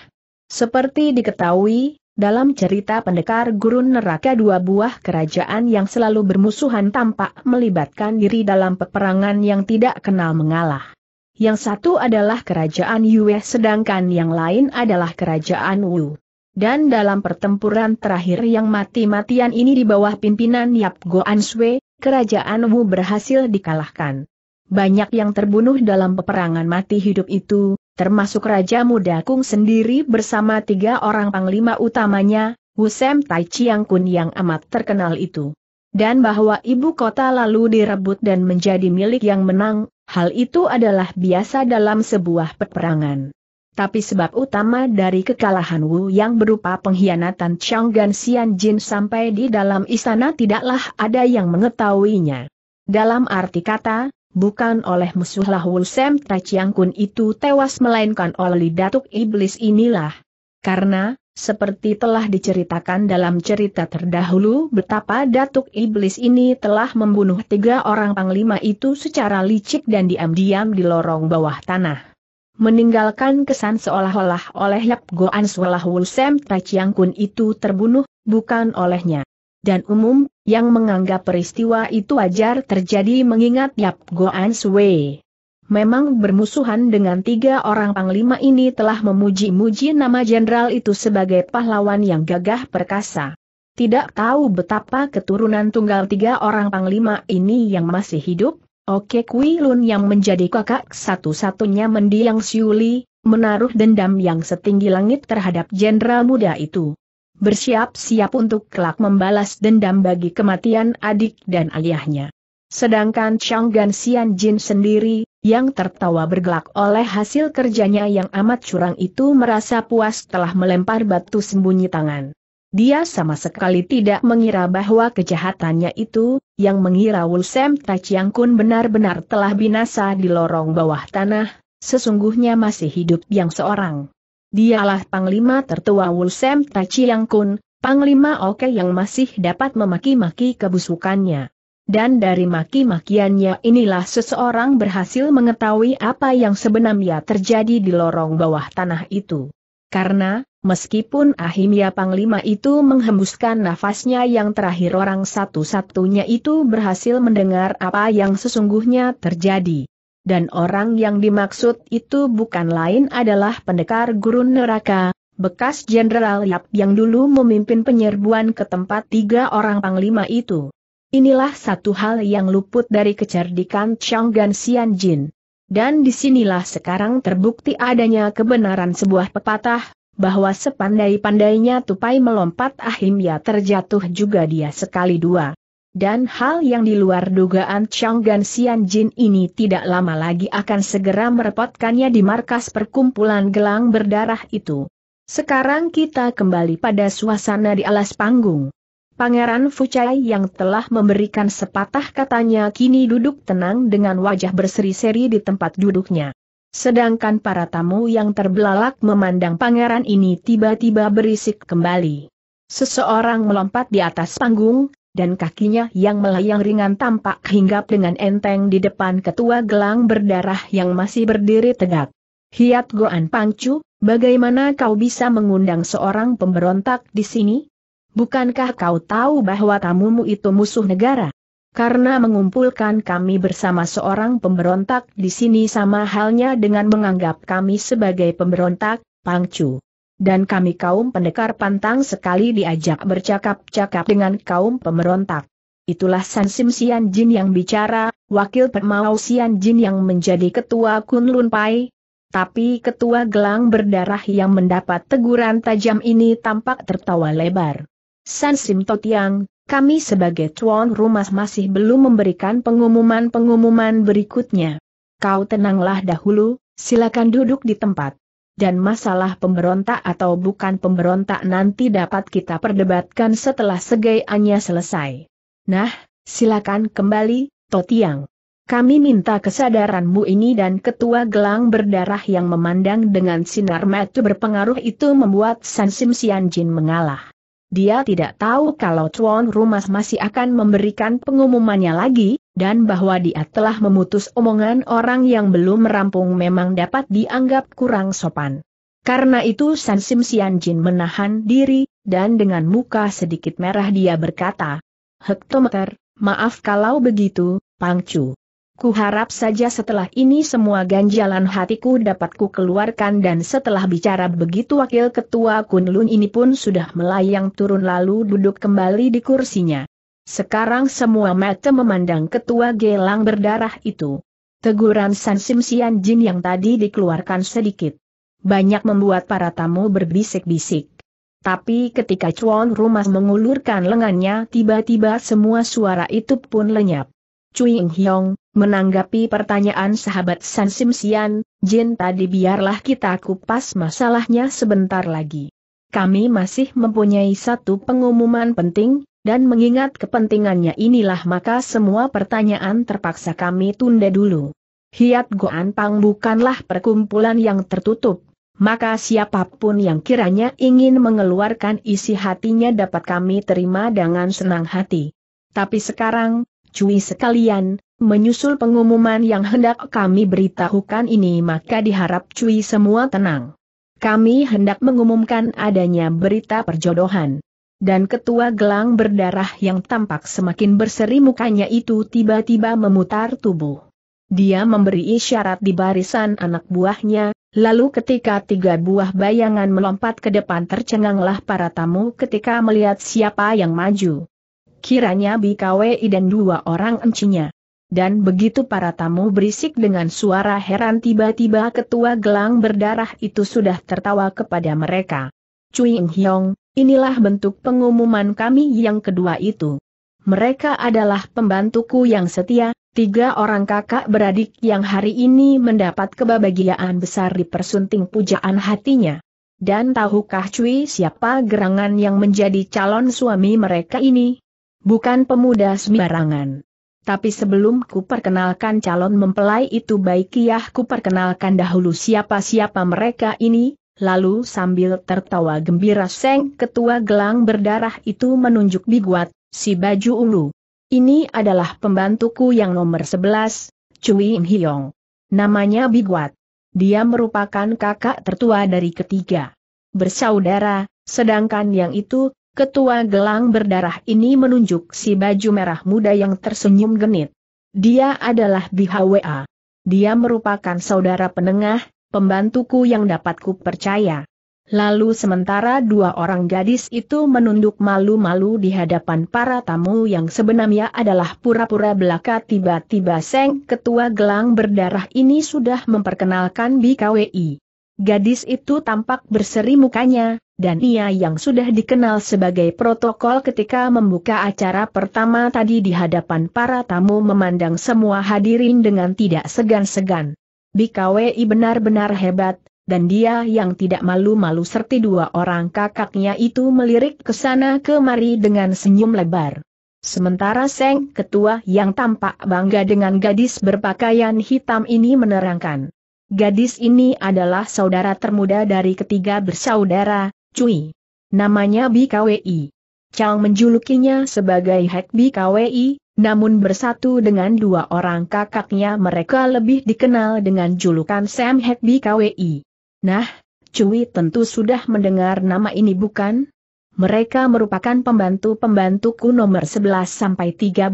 Seperti diketahui, dalam cerita pendekar gurun neraka dua buah kerajaan yang selalu bermusuhan tampak melibatkan diri dalam peperangan yang tidak kenal mengalah. Yang satu adalah kerajaan Yue sedangkan yang lain adalah kerajaan Wu. Dan dalam pertempuran terakhir yang mati-matian ini di bawah pimpinan Yap Goan Sui, kerajaan Wu berhasil dikalahkan. Banyak yang terbunuh dalam peperangan mati hidup itu, termasuk Raja Muda Kung sendiri bersama tiga orang panglima utamanya, Wusem Tai Chiang Kun yang amat terkenal itu. Dan bahwa ibu kota lalu direbut dan menjadi milik yang menang, hal itu adalah biasa dalam sebuah peperangan. Tapi sebab utama dari kekalahan Wu yang berupa pengkhianatan Gan Xian Jin sampai di dalam istana tidaklah ada yang mengetahuinya. Dalam arti kata, bukan oleh musuh Lahul Sem Kun itu tewas melainkan oleh Datuk Iblis inilah. Karena, seperti telah diceritakan dalam cerita terdahulu betapa Datuk Iblis ini telah membunuh tiga orang panglima itu secara licik dan diam-diam di lorong bawah tanah. Meninggalkan kesan seolah-olah oleh Yap Goan Swalahul Sem Taciangkun itu terbunuh, bukan olehnya dan umum, yang menganggap peristiwa itu wajar terjadi mengingat Yap Goan Sui. Memang bermusuhan dengan tiga orang panglima ini telah memuji-muji nama jenderal itu sebagai pahlawan yang gagah perkasa. Tidak tahu betapa keturunan tunggal tiga orang panglima ini yang masih hidup, Oke Kui Lun yang menjadi kakak satu-satunya mendiang Siuli, menaruh dendam yang setinggi langit terhadap jenderal muda itu bersiap-siap untuk kelak membalas dendam bagi kematian adik dan aliahnya. Sedangkan Gan Xian Jin sendiri, yang tertawa bergelak oleh hasil kerjanya yang amat curang itu merasa puas telah melempar batu sembunyi tangan. Dia sama sekali tidak mengira bahwa kejahatannya itu, yang mengira Wulsem Taciang Kun benar-benar telah binasa di lorong bawah tanah, sesungguhnya masih hidup yang seorang. Dialah Panglima tertua Wulsem Tachiang Kun, Panglima Oke yang masih dapat memaki-maki kebusukannya. Dan dari maki-makiannya inilah seseorang berhasil mengetahui apa yang sebenarnya terjadi di lorong bawah tanah itu. Karena, meskipun Ahimya Panglima itu menghembuskan nafasnya yang terakhir orang satu-satunya itu berhasil mendengar apa yang sesungguhnya terjadi dan orang yang dimaksud itu bukan lain adalah pendekar gurun neraka, bekas Jenderal Yap yang dulu memimpin penyerbuan ke tempat tiga orang panglima itu. Inilah satu hal yang luput dari kecerdikan Xian Jin. Dan disinilah sekarang terbukti adanya kebenaran sebuah pepatah, bahwa sepandai-pandainya tupai melompat ahimya terjatuh juga dia sekali dua. Dan hal yang di luar dugaan Chang Gan Xian Jin ini tidak lama lagi akan segera merepotkannya di markas perkumpulan gelang berdarah itu. Sekarang kita kembali pada suasana di alas panggung. Pangeran Fuchai yang telah memberikan sepatah katanya kini duduk tenang dengan wajah berseri-seri di tempat duduknya. Sedangkan para tamu yang terbelalak memandang pangeran ini tiba-tiba berisik kembali. Seseorang melompat di atas panggung, dan kakinya yang melayang ringan tampak hinggap dengan enteng di depan ketua gelang berdarah yang masih berdiri tegak. Hiat Goan Pangcu, bagaimana kau bisa mengundang seorang pemberontak di sini? Bukankah kau tahu bahwa tamumu itu musuh negara? Karena mengumpulkan kami bersama seorang pemberontak di sini sama halnya dengan menganggap kami sebagai pemberontak, Pangcu dan kami kaum pendekar pantang sekali diajak bercakap-cakap dengan kaum pemberontak. Itulah San Sim Sian Jin yang bicara, wakil pemau Sian Jin yang menjadi ketua Kun Lun Pai. Tapi ketua gelang berdarah yang mendapat teguran tajam ini tampak tertawa lebar. San Sim Totiang, kami sebagai tuan rumah masih belum memberikan pengumuman-pengumuman berikutnya. Kau tenanglah dahulu, silakan duduk di tempat dan masalah pemberontak atau bukan pemberontak nanti dapat kita perdebatkan setelah segaiannya selesai. Nah, silakan kembali, Totiang. Kami minta kesadaranmu ini dan ketua gelang berdarah yang memandang dengan sinar mata berpengaruh itu membuat San Sim Sian Jin mengalah. Dia tidak tahu kalau tuan rumah masih akan memberikan pengumumannya lagi, dan bahwa dia telah memutus omongan orang yang belum merampung memang dapat dianggap kurang sopan. Karena itu San Sim Sian Jin menahan diri, dan dengan muka sedikit merah dia berkata, Hektometer, maaf kalau begitu, Pangcu. Ku harap saja setelah ini semua ganjalan hatiku dapat ku keluarkan dan setelah bicara begitu wakil ketua Kunlun ini pun sudah melayang turun lalu duduk kembali di kursinya. Sekarang semua mata memandang ketua gelang berdarah itu. Teguran San Sim Sian Jin yang tadi dikeluarkan sedikit. Banyak membuat para tamu berbisik-bisik. Tapi ketika Chuan Rumah mengulurkan lengannya tiba-tiba semua suara itu pun lenyap. Cui Hyong, menanggapi pertanyaan sahabat San Sim Sian, Jin tadi biarlah kita kupas masalahnya sebentar lagi. Kami masih mempunyai satu pengumuman penting, dan mengingat kepentingannya inilah maka semua pertanyaan terpaksa kami tunda dulu. Hiat Goan Pang bukanlah perkumpulan yang tertutup, maka siapapun yang kiranya ingin mengeluarkan isi hatinya dapat kami terima dengan senang hati. Tapi sekarang, Cui sekalian, menyusul pengumuman yang hendak kami beritahukan ini maka diharap Cui semua tenang. Kami hendak mengumumkan adanya berita perjodohan. Dan ketua gelang berdarah yang tampak semakin berseri mukanya itu tiba-tiba memutar tubuh. Dia memberi isyarat di barisan anak buahnya, lalu ketika tiga buah bayangan melompat ke depan tercenganglah para tamu ketika melihat siapa yang maju kiranya BKWI dan dua orang encinya. Dan begitu para tamu berisik dengan suara heran tiba-tiba ketua gelang berdarah itu sudah tertawa kepada mereka. Cuing Hyong, inilah bentuk pengumuman kami yang kedua itu. Mereka adalah pembantuku yang setia, tiga orang kakak beradik yang hari ini mendapat kebahagiaan besar di persunting pujaan hatinya. Dan tahukah Cui siapa gerangan yang menjadi calon suami mereka ini? Bukan pemuda sembarangan. Tapi sebelum ku perkenalkan calon mempelai itu baik ya ku perkenalkan dahulu siapa-siapa mereka ini, lalu sambil tertawa gembira Seng Ketua Gelang Berdarah itu menunjuk Biguat, si baju ulu. Ini adalah pembantuku yang nomor 11, Cui In Hiong. Namanya Biguat. Dia merupakan kakak tertua dari ketiga bersaudara, sedangkan yang itu, Ketua gelang berdarah ini menunjuk si baju merah muda yang tersenyum genit. Dia adalah BHWA. Dia merupakan saudara penengah, pembantuku yang dapat ku percaya. Lalu sementara dua orang gadis itu menunduk malu-malu di hadapan para tamu yang sebenarnya adalah pura-pura belaka tiba-tiba Seng Ketua Gelang Berdarah ini sudah memperkenalkan BKWI. Gadis itu tampak berseri mukanya, dan ia yang sudah dikenal sebagai protokol ketika membuka acara pertama tadi di hadapan para tamu memandang semua hadirin dengan tidak segan-segan. BKWI benar-benar hebat, dan dia yang tidak malu-malu serti dua orang kakaknya itu melirik ke sana kemari dengan senyum lebar. Sementara Seng Ketua yang tampak bangga dengan gadis berpakaian hitam ini menerangkan. Gadis ini adalah saudara termuda dari ketiga bersaudara, Cui. Namanya BKWI. Chang menjulukinya sebagai Hek BKWI, namun bersatu dengan dua orang kakaknya mereka lebih dikenal dengan julukan Sam Hek BKWI. Nah, Cui tentu sudah mendengar nama ini bukan? Mereka merupakan pembantu-pembantuku nomor 11 sampai 13.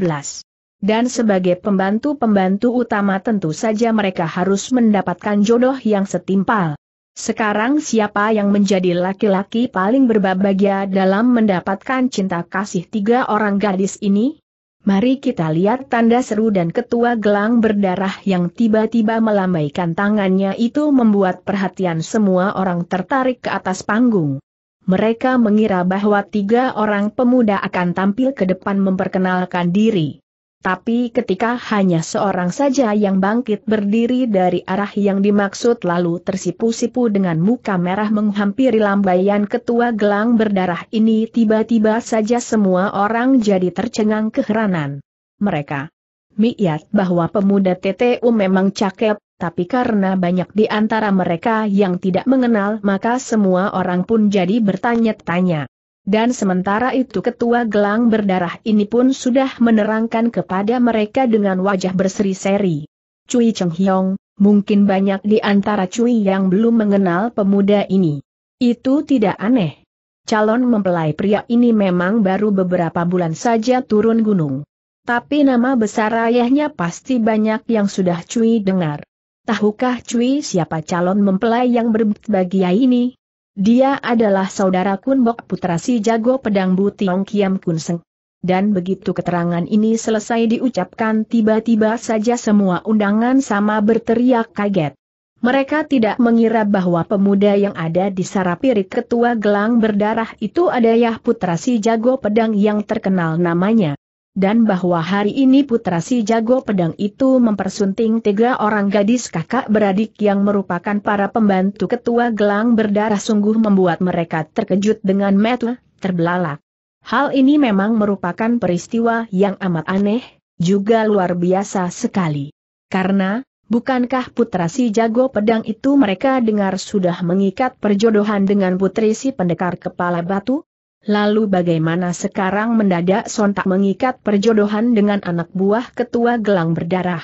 Dan sebagai pembantu-pembantu utama tentu saja mereka harus mendapatkan jodoh yang setimpal. Sekarang siapa yang menjadi laki-laki paling berbahagia dalam mendapatkan cinta kasih tiga orang gadis ini? Mari kita lihat tanda seru dan ketua gelang berdarah yang tiba-tiba melambaikan tangannya itu membuat perhatian semua orang tertarik ke atas panggung. Mereka mengira bahwa tiga orang pemuda akan tampil ke depan memperkenalkan diri. Tapi ketika hanya seorang saja yang bangkit berdiri dari arah yang dimaksud lalu tersipu-sipu dengan muka merah menghampiri lambaian ketua gelang berdarah ini tiba-tiba saja semua orang jadi tercengang keheranan. Mereka miat bahwa pemuda TTU memang cakep, tapi karena banyak di antara mereka yang tidak mengenal maka semua orang pun jadi bertanya-tanya. Dan sementara itu ketua gelang berdarah ini pun sudah menerangkan kepada mereka dengan wajah berseri-seri. Cui Cheng Hiong, mungkin banyak di antara Cui yang belum mengenal pemuda ini. Itu tidak aneh. Calon mempelai pria ini memang baru beberapa bulan saja turun gunung. Tapi nama besar ayahnya pasti banyak yang sudah Cui dengar. Tahukah Cui siapa calon mempelai yang berbagi ini? Dia adalah saudara Kunbok putra si jago pedang Bu Tiong Kiam Kun Dan begitu keterangan ini selesai diucapkan tiba-tiba saja semua undangan sama berteriak kaget. Mereka tidak mengira bahwa pemuda yang ada di Sarapirik ketua gelang berdarah itu adalah putra si jago pedang yang terkenal namanya dan bahwa hari ini putra si jago pedang itu mempersunting tiga orang gadis kakak beradik yang merupakan para pembantu ketua gelang berdarah sungguh membuat mereka terkejut dengan metu, terbelalak. Hal ini memang merupakan peristiwa yang amat aneh, juga luar biasa sekali. Karena, bukankah putra si jago pedang itu mereka dengar sudah mengikat perjodohan dengan putri si pendekar kepala batu? Lalu bagaimana sekarang mendadak sontak mengikat perjodohan dengan anak buah ketua gelang berdarah?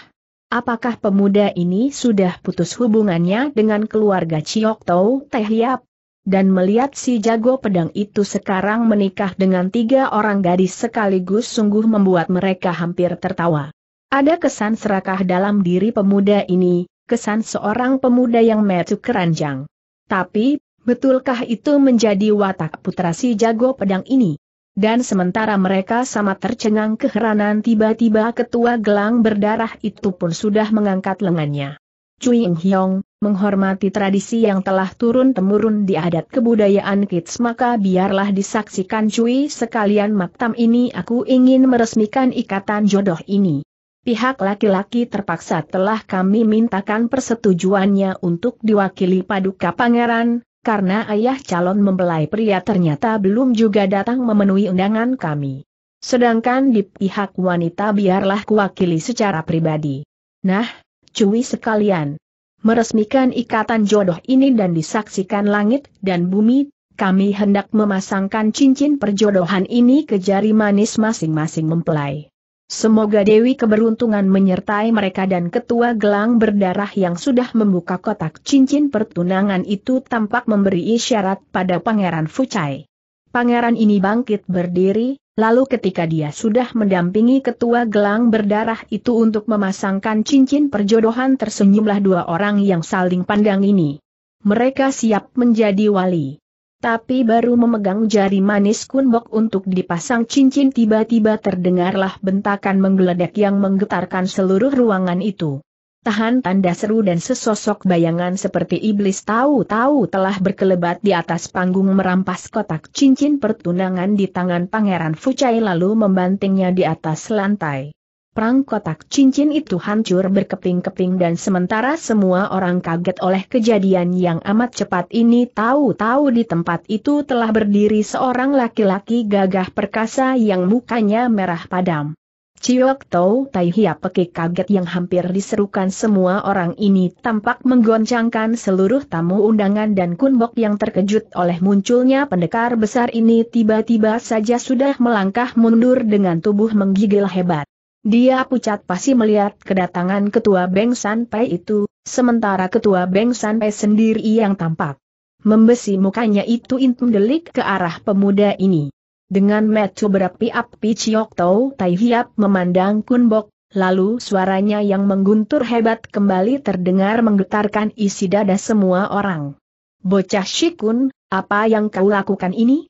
Apakah pemuda ini sudah putus hubungannya dengan keluarga Ciok Tau Teh Yap? Dan melihat si jago pedang itu sekarang menikah dengan tiga orang gadis sekaligus sungguh membuat mereka hampir tertawa. Ada kesan serakah dalam diri pemuda ini, kesan seorang pemuda yang metu keranjang. Tapi, Betulkah itu menjadi watak putra si jago pedang ini? Dan sementara mereka sama tercengang keheranan tiba-tiba ketua gelang berdarah itu pun sudah mengangkat lengannya. Cui Ing Hyong, menghormati tradisi yang telah turun-temurun di adat kebudayaan kids maka biarlah disaksikan Cui sekalian maktam ini aku ingin meresmikan ikatan jodoh ini. Pihak laki-laki terpaksa telah kami mintakan persetujuannya untuk diwakili paduka pangeran, karena ayah calon mempelai pria ternyata belum juga datang memenuhi undangan kami. Sedangkan di pihak wanita biarlah kuwakili secara pribadi. Nah, cuy sekalian. Meresmikan ikatan jodoh ini dan disaksikan langit dan bumi, kami hendak memasangkan cincin perjodohan ini ke jari manis masing-masing mempelai. Semoga Dewi keberuntungan menyertai mereka dan ketua gelang berdarah yang sudah membuka kotak cincin pertunangan itu tampak memberi isyarat pada Pangeran Fucai. Pangeran ini bangkit berdiri, lalu ketika dia sudah mendampingi ketua gelang berdarah itu untuk memasangkan cincin perjodohan tersenyumlah dua orang yang saling pandang ini. Mereka siap menjadi wali. Tapi baru memegang jari manis Kunbok untuk dipasang cincin tiba-tiba terdengarlah bentakan menggeledek yang menggetarkan seluruh ruangan itu. Tahan tanda seru dan sesosok bayangan seperti iblis tahu-tahu telah berkelebat di atas panggung merampas kotak cincin pertunangan di tangan Pangeran Fucai lalu membantingnya di atas lantai. Perang kotak cincin itu hancur berkeping-keping dan sementara semua orang kaget oleh kejadian yang amat cepat ini tahu-tahu di tempat itu telah berdiri seorang laki-laki gagah perkasa yang mukanya merah padam. Ciyok Tau Tai Hia pekik kaget yang hampir diserukan semua orang ini tampak menggoncangkan seluruh tamu undangan dan kunbok yang terkejut oleh munculnya pendekar besar ini tiba-tiba saja sudah melangkah mundur dengan tubuh menggigil hebat. Dia pucat pasti melihat kedatangan ketua Beng Sanpai itu, sementara ketua Beng Sanpai sendiri yang tampak. Membesi mukanya itu intum delik ke arah pemuda ini. Dengan metu berapi-api Chiok Tau Tai Hiap memandang Kun Bok, lalu suaranya yang mengguntur hebat kembali terdengar menggetarkan isi dada semua orang. Bocah Shikun, apa yang kau lakukan ini?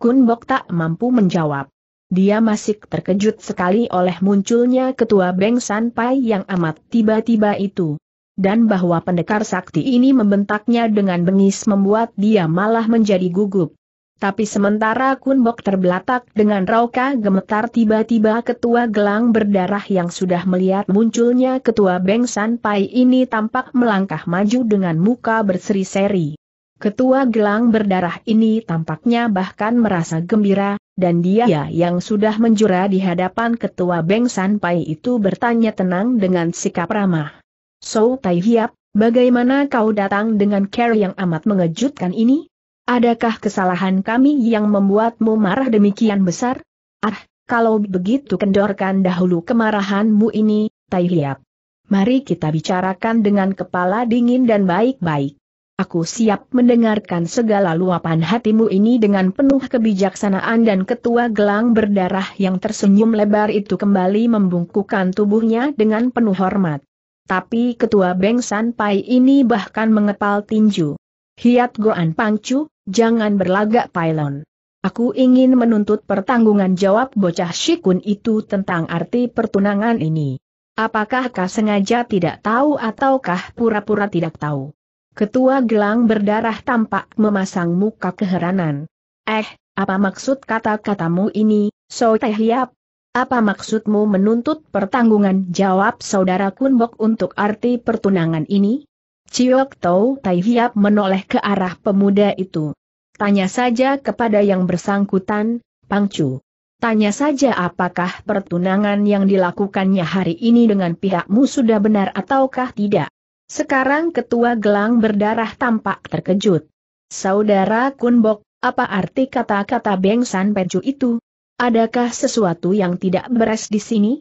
Kun Bok tak mampu menjawab dia masih terkejut sekali oleh munculnya ketua Beng Sanpai yang amat tiba-tiba itu. Dan bahwa pendekar sakti ini membentaknya dengan bengis membuat dia malah menjadi gugup. Tapi sementara Kunbok terbelatak dengan rauka gemetar tiba-tiba ketua gelang berdarah yang sudah melihat munculnya ketua Beng Sanpai ini tampak melangkah maju dengan muka berseri-seri. Ketua gelang berdarah ini tampaknya bahkan merasa gembira, dan dia iya. yang sudah menjura di hadapan ketua Beng San Pai itu bertanya tenang dengan sikap ramah. So Tai Hiap, bagaimana kau datang dengan care yang amat mengejutkan ini? Adakah kesalahan kami yang membuatmu marah demikian besar? Ah, kalau begitu kendorkan dahulu kemarahanmu ini, Tai Hiap. Mari kita bicarakan dengan kepala dingin dan baik-baik. Aku siap mendengarkan segala luapan hatimu ini dengan penuh kebijaksanaan dan ketua gelang berdarah yang tersenyum lebar itu kembali membungkukkan tubuhnya dengan penuh hormat. Tapi ketua Beng San Pai ini bahkan mengepal tinju. Hiat Goan Pangcu, jangan berlagak pailon. Aku ingin menuntut pertanggungan jawab bocah Shikun itu tentang arti pertunangan ini. Apakah kau sengaja tidak tahu ataukah pura-pura tidak tahu? Ketua gelang berdarah tampak memasang muka keheranan. Eh, apa maksud kata-katamu ini, So Teh Yap? Apa maksudmu menuntut pertanggungan jawab saudara Kunbok untuk arti pertunangan ini? Ciok Tau Tai Hiap menoleh ke arah pemuda itu. Tanya saja kepada yang bersangkutan, Pangcu. Tanya saja apakah pertunangan yang dilakukannya hari ini dengan pihakmu sudah benar ataukah tidak. Sekarang ketua gelang berdarah tampak terkejut. Saudara Kunbok, apa arti kata-kata Bengsan San itu? Adakah sesuatu yang tidak beres di sini?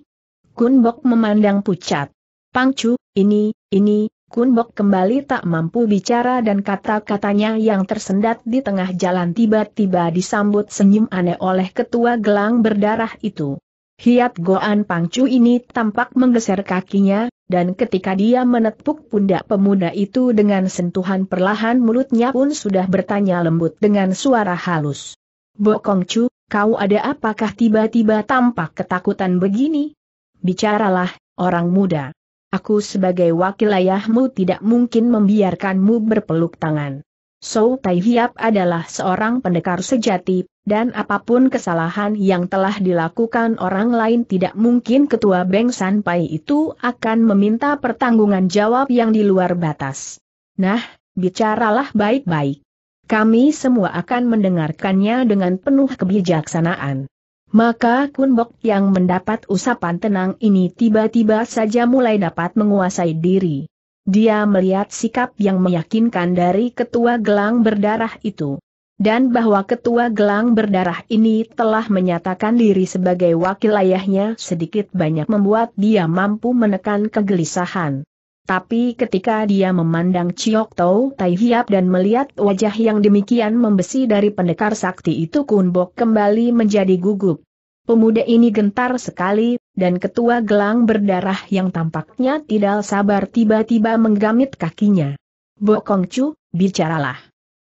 Kunbok memandang pucat. Pangcu, ini, ini, Kunbok kembali tak mampu bicara dan kata-katanya yang tersendat di tengah jalan tiba-tiba disambut senyum aneh oleh ketua gelang berdarah itu. Hiat Goan Pangcu ini tampak menggeser kakinya, dan ketika dia menepuk pundak pemuda itu dengan sentuhan perlahan mulutnya pun sudah bertanya lembut dengan suara halus. Bokong Chu, kau ada apakah tiba-tiba tampak ketakutan begini? Bicaralah, orang muda. Aku sebagai wakil ayahmu tidak mungkin membiarkanmu berpeluk tangan. Sou Tai Hiap adalah seorang pendekar sejati, dan apapun kesalahan yang telah dilakukan orang lain tidak mungkin ketua Beng San Pai itu akan meminta pertanggungan jawab yang di luar batas. Nah, bicaralah baik-baik. Kami semua akan mendengarkannya dengan penuh kebijaksanaan. Maka Kun Bok yang mendapat usapan tenang ini tiba-tiba saja mulai dapat menguasai diri. Dia melihat sikap yang meyakinkan dari ketua gelang berdarah itu. Dan bahwa ketua gelang berdarah ini telah menyatakan diri sebagai wakil ayahnya sedikit banyak membuat dia mampu menekan kegelisahan. Tapi ketika dia memandang Chiok Tau Tai Hiap dan melihat wajah yang demikian membesi dari pendekar sakti itu Kunbok kembali menjadi gugup. Pemuda ini gentar sekali, dan ketua gelang berdarah yang tampaknya tidak sabar tiba-tiba menggamit kakinya. Bokong Chu, bicaralah.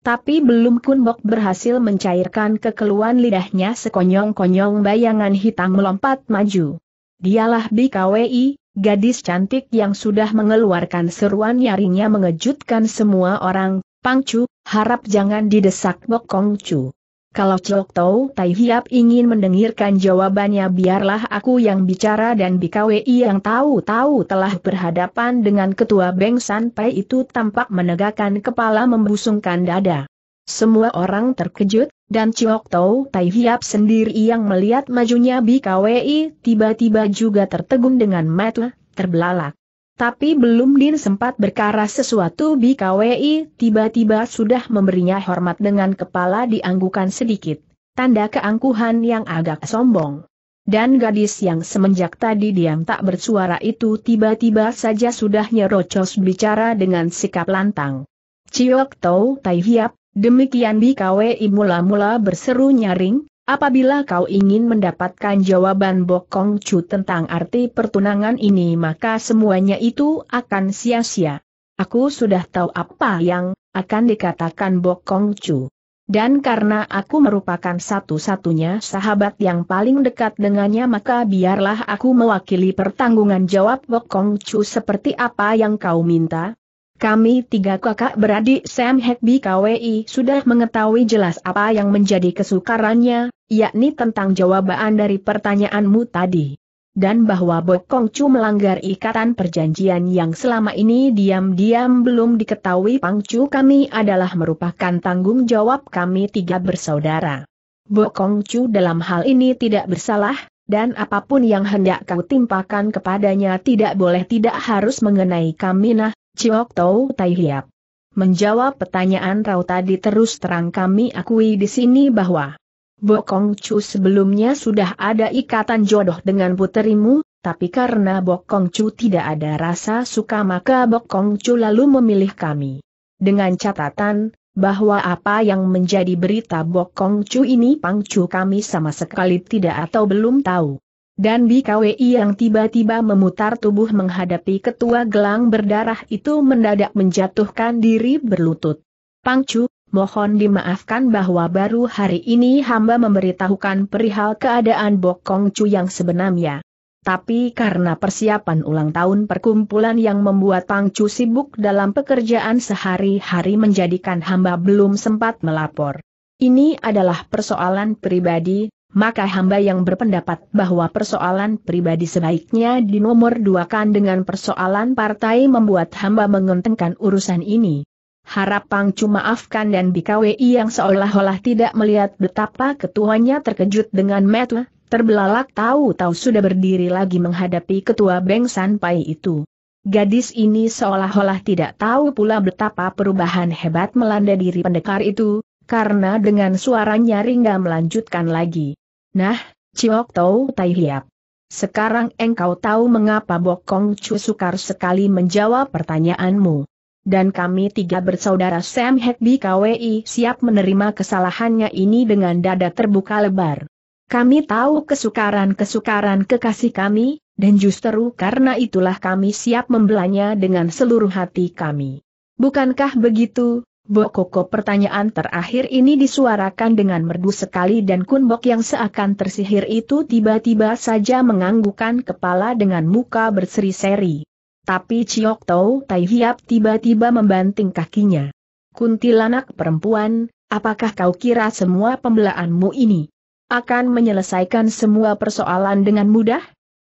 Tapi belum Kun Bok berhasil mencairkan kekeluhan lidahnya sekonyong-konyong bayangan hitam melompat maju. Dialah BKWI, gadis cantik yang sudah mengeluarkan seruan nyaringnya mengejutkan semua orang, Pang Chu, harap jangan didesak Bokong Chu. Kalau Chok Tau Tai Hiap ingin mendengarkan jawabannya biarlah aku yang bicara dan BKWI yang tahu-tahu telah berhadapan dengan ketua Beng San Pai itu tampak menegakkan kepala membusungkan dada. Semua orang terkejut, dan Chok Tau Tai Hiap sendiri yang melihat majunya BKWI tiba-tiba juga tertegun dengan mata terbelalak. Tapi belum Din sempat berkara sesuatu BKWI tiba-tiba sudah memberinya hormat dengan kepala dianggukan sedikit, tanda keangkuhan yang agak sombong. Dan gadis yang semenjak tadi diam tak bersuara itu tiba-tiba saja sudah nyerocos bicara dengan sikap lantang. Ciok Tau Tai Hiap, demikian BKWI mula-mula berseru nyaring, Apabila kau ingin mendapatkan jawaban Bokong Chu tentang arti pertunangan ini maka semuanya itu akan sia-sia. Aku sudah tahu apa yang akan dikatakan Bokong Chu. Dan karena aku merupakan satu-satunya sahabat yang paling dekat dengannya maka biarlah aku mewakili pertanggungan jawab Bokong Chu seperti apa yang kau minta, kami tiga kakak beradik Sam Hekbi KWI sudah mengetahui jelas apa yang menjadi kesukarannya, yakni tentang jawaban dari pertanyaanmu tadi. Dan bahwa Bokong Chu melanggar ikatan perjanjian yang selama ini diam-diam belum diketahui Pangcu kami adalah merupakan tanggung jawab kami tiga bersaudara. Bokong Chu dalam hal ini tidak bersalah, dan apapun yang hendak kau timpakan kepadanya tidak boleh tidak harus mengenai kami nah, Ciok Tau Tai Hiap. Menjawab pertanyaan Rau tadi terus terang kami akui di sini bahwa Bokong Chu sebelumnya sudah ada ikatan jodoh dengan puterimu, tapi karena Bokong Chu tidak ada rasa suka maka Bokong Chu lalu memilih kami. Dengan catatan, bahwa apa yang menjadi berita Bokong Chu ini Pang Chu kami sama sekali tidak atau belum tahu. Dan BKWI yang tiba-tiba memutar tubuh menghadapi ketua gelang berdarah itu mendadak menjatuhkan diri berlutut. Pangcu, mohon dimaafkan bahwa baru hari ini hamba memberitahukan perihal keadaan Bokong Chu yang sebenarnya. Tapi karena persiapan ulang tahun perkumpulan yang membuat Pangcu sibuk dalam pekerjaan sehari-hari menjadikan hamba belum sempat melapor. Ini adalah persoalan pribadi, maka hamba yang berpendapat bahwa persoalan pribadi sebaiknya dinomor duakan dengan persoalan partai membuat hamba mengentengkan urusan ini. Harap Pangcu maafkan dan BKWI yang seolah-olah tidak melihat betapa ketuanya terkejut dengan metu, terbelalak tahu-tahu sudah berdiri lagi menghadapi ketua Beng Sanpai itu. Gadis ini seolah-olah tidak tahu pula betapa perubahan hebat melanda diri pendekar itu, karena dengan suaranya Ringga melanjutkan lagi. Nah, Ciok Tau Tai Hiap. Sekarang engkau tahu mengapa Bokong Chu sukar sekali menjawab pertanyaanmu. Dan kami tiga bersaudara Sam Hek, di KWI siap menerima kesalahannya ini dengan dada terbuka lebar. Kami tahu kesukaran-kesukaran kekasih kami, dan justru karena itulah kami siap membelanya dengan seluruh hati kami. Bukankah begitu, Bokoko pertanyaan terakhir ini disuarakan dengan merdu sekali dan Kunbok yang seakan tersihir itu tiba-tiba saja menganggukkan kepala dengan muka berseri-seri. Tapi Ciok Tau Tai Hiap tiba-tiba membanting kakinya. Kuntilanak perempuan, apakah kau kira semua pembelaanmu ini akan menyelesaikan semua persoalan dengan mudah?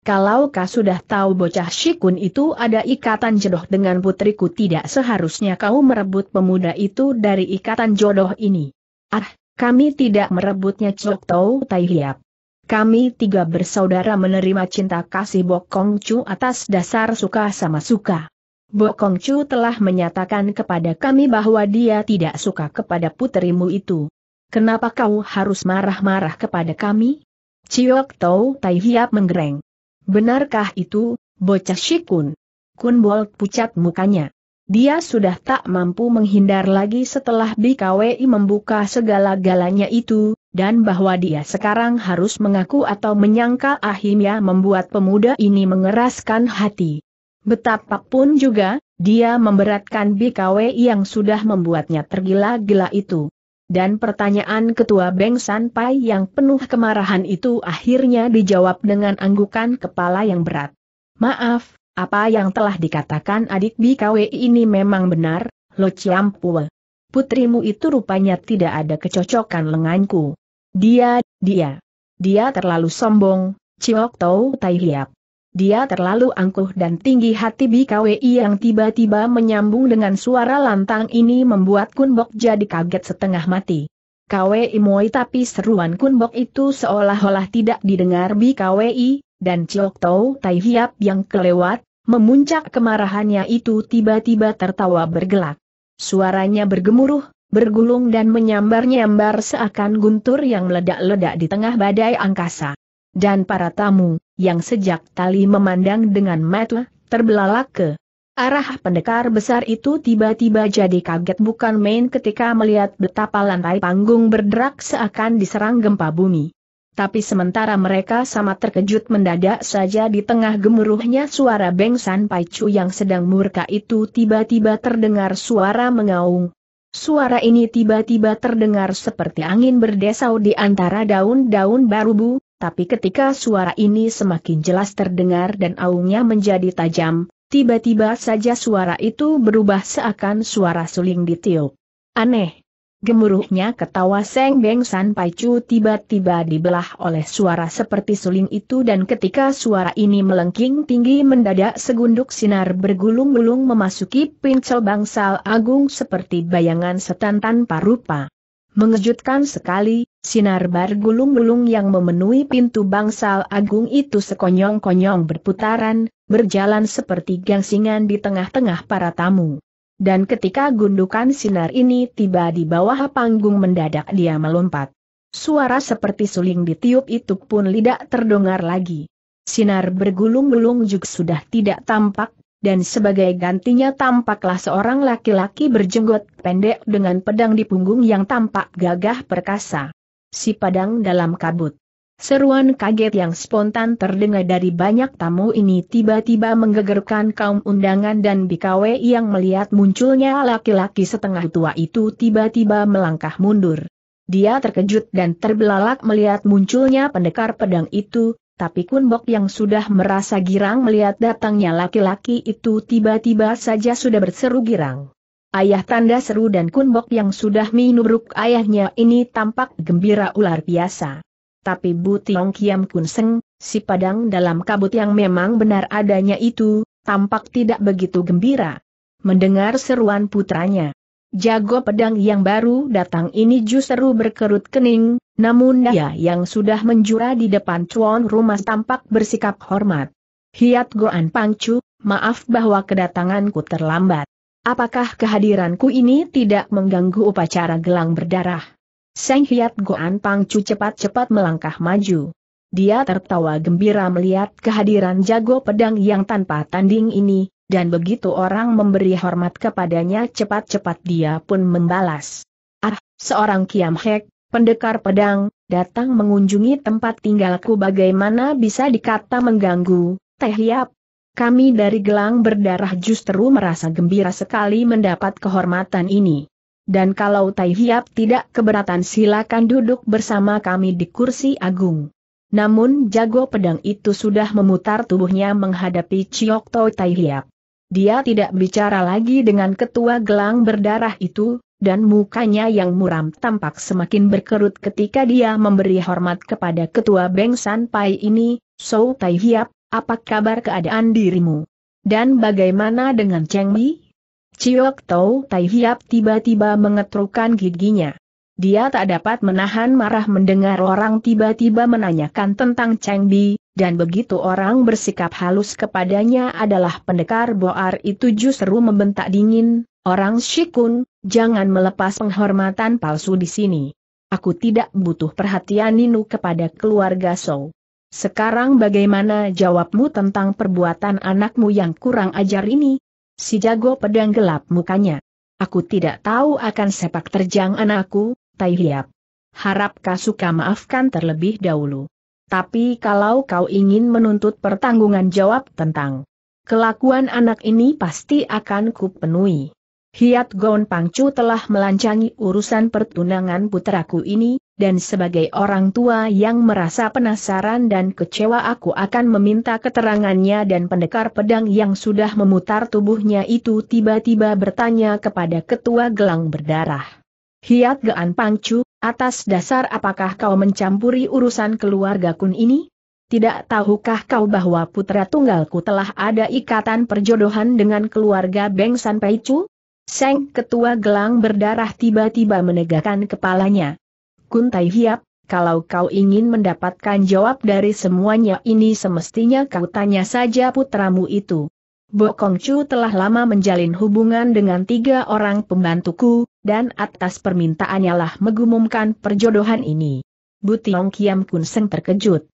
Kalau kau sudah tahu bocah Shikun itu ada ikatan jodoh dengan putriku tidak seharusnya kau merebut pemuda itu dari ikatan jodoh ini. Ah, kami tidak merebutnya Cok Tau Tai Hiap. Kami tiga bersaudara menerima cinta kasih Bokong Chu atas dasar suka sama suka. Bokong Chu telah menyatakan kepada kami bahwa dia tidak suka kepada putrimu itu. Kenapa kau harus marah-marah kepada kami? Ciok Tau Tai Hiap menggereng. Benarkah itu, bocah Shikun? Kunbol pucat mukanya. Dia sudah tak mampu menghindar lagi setelah BKWI membuka segala-galanya itu, dan bahwa dia sekarang harus mengaku atau menyangka ahimya membuat pemuda ini mengeraskan hati. Betapapun juga, dia memberatkan Bkwi yang sudah membuatnya tergila-gila itu. Dan pertanyaan ketua Beng Sanpai yang penuh kemarahan itu akhirnya dijawab dengan anggukan kepala yang berat. Maaf, apa yang telah dikatakan adik BKWI ini memang benar, Lo ciampu. Putrimu itu rupanya tidak ada kecocokan lenganku. Dia, dia. Dia terlalu sombong, Ciok Tau Tai Hiap dia terlalu angkuh dan tinggi hati BKWI yang tiba-tiba menyambung dengan suara lantang ini membuat Kunbok jadi kaget setengah mati. KWI Moi tapi seruan Kunbok itu seolah-olah tidak didengar BKWI, dan Chok Tau Tai Hiap yang kelewat, memuncak kemarahannya itu tiba-tiba tertawa bergelak. Suaranya bergemuruh, bergulung dan menyambar-nyambar seakan guntur yang meledak-ledak di tengah badai angkasa. Dan para tamu, yang sejak tali memandang dengan mata, terbelalak ke arah pendekar besar itu tiba-tiba jadi kaget bukan main ketika melihat betapa lantai panggung berderak seakan diserang gempa bumi. Tapi sementara mereka sama terkejut mendadak saja di tengah gemuruhnya suara bengsan Paicu yang sedang murka itu tiba-tiba terdengar suara mengaung. Suara ini tiba-tiba terdengar seperti angin berdesau di antara daun-daun barubu, tapi ketika suara ini semakin jelas terdengar dan aungnya menjadi tajam, tiba-tiba saja suara itu berubah seakan suara suling ditiup. Aneh. Gemuruhnya ketawa Seng Beng San Paicu tiba-tiba dibelah oleh suara seperti suling itu dan ketika suara ini melengking tinggi mendadak segunduk sinar bergulung-gulung memasuki pincel bangsal agung seperti bayangan setan tanpa rupa. Mengejutkan sekali, sinar bergulung-gulung yang memenuhi pintu bangsal agung itu sekonyong-konyong berputaran, berjalan seperti gangsingan di tengah-tengah para tamu. Dan ketika gundukan sinar ini tiba di bawah panggung mendadak dia melompat. Suara seperti suling ditiup itu pun tidak terdengar lagi. Sinar bergulung-gulung juga sudah tidak tampak dan sebagai gantinya tampaklah seorang laki-laki berjenggot pendek dengan pedang di punggung yang tampak gagah perkasa. Si pedang dalam kabut. Seruan kaget yang spontan terdengar dari banyak tamu ini tiba-tiba menggegerkan kaum undangan dan Bikawe yang melihat munculnya laki-laki setengah tua itu tiba-tiba melangkah mundur. Dia terkejut dan terbelalak melihat munculnya pendekar pedang itu, tapi Kunbok yang sudah merasa girang melihat datangnya laki-laki itu tiba-tiba saja sudah berseru girang. Ayah tanda seru dan Kunbok yang sudah minubruk ayahnya ini tampak gembira ular biasa. Tapi Bu Tiong Kiam Kun Seng, si padang dalam kabut yang memang benar adanya itu, tampak tidak begitu gembira. Mendengar seruan putranya, Jago pedang yang baru datang ini justru berkerut kening, namun dia yang sudah menjura di depan Cuan rumah tampak bersikap hormat. Hiat Goan Pangcu, maaf bahwa kedatanganku terlambat. Apakah kehadiranku ini tidak mengganggu upacara gelang berdarah? Seng Hiat Goan Pangcu cepat-cepat melangkah maju. Dia tertawa gembira melihat kehadiran jago pedang yang tanpa tanding ini, dan begitu orang memberi hormat kepadanya cepat-cepat dia pun membalas. Ah, seorang Kiam Hek, pendekar pedang, datang mengunjungi tempat tinggalku bagaimana bisa dikata mengganggu, Teh Hiap. Kami dari gelang berdarah justru merasa gembira sekali mendapat kehormatan ini. Dan kalau Tai Hiap tidak keberatan silakan duduk bersama kami di kursi agung. Namun jago pedang itu sudah memutar tubuhnya menghadapi Ciok Tai Hiap. Dia tidak bicara lagi dengan ketua gelang berdarah itu, dan mukanya yang muram tampak semakin berkerut ketika dia memberi hormat kepada ketua Beng San Pai ini, So Tai Hiap, apa kabar keadaan dirimu? Dan bagaimana dengan Cheng Mi? Ciok Tau Tai Hiap tiba-tiba mengetrukan giginya. Dia tak dapat menahan marah mendengar orang tiba-tiba menanyakan tentang Cheng Bi, dan begitu orang bersikap halus kepadanya adalah pendekar Boar itu justru membentak dingin, orang Shikun, jangan melepas penghormatan palsu di sini. Aku tidak butuh perhatian Ninu kepada keluarga Sou. Sekarang bagaimana jawabmu tentang perbuatan anakmu yang kurang ajar ini? Si jago pedang gelap mukanya. Aku tidak tahu akan sepak terjang anakku, Tai Hiap. Harap suka maafkan terlebih dahulu. Tapi kalau kau ingin menuntut pertanggungan jawab tentang kelakuan anak ini pasti akan kupenuhi. Hiat Gon Pangcu telah melancangi urusan pertunangan puteraku ini, dan sebagai orang tua yang merasa penasaran dan kecewa aku akan meminta keterangannya dan pendekar pedang yang sudah memutar tubuhnya itu tiba-tiba bertanya kepada ketua gelang berdarah. Hiat Gon Pangcu, Atas dasar apakah kau mencampuri urusan keluarga kun ini? Tidak tahukah kau bahwa putra tunggalku telah ada ikatan perjodohan dengan keluarga Beng San Chu? Seng ketua gelang berdarah tiba-tiba menegakkan kepalanya. Kun Tai Hiap, kalau kau ingin mendapatkan jawab dari semuanya ini semestinya kau tanya saja putramu itu. Bo Chu telah lama menjalin hubungan dengan tiga orang pembantuku, dan atas permintaannya lah mengumumkan perjodohan ini. Butiong Kiam Kun Seng terkejut.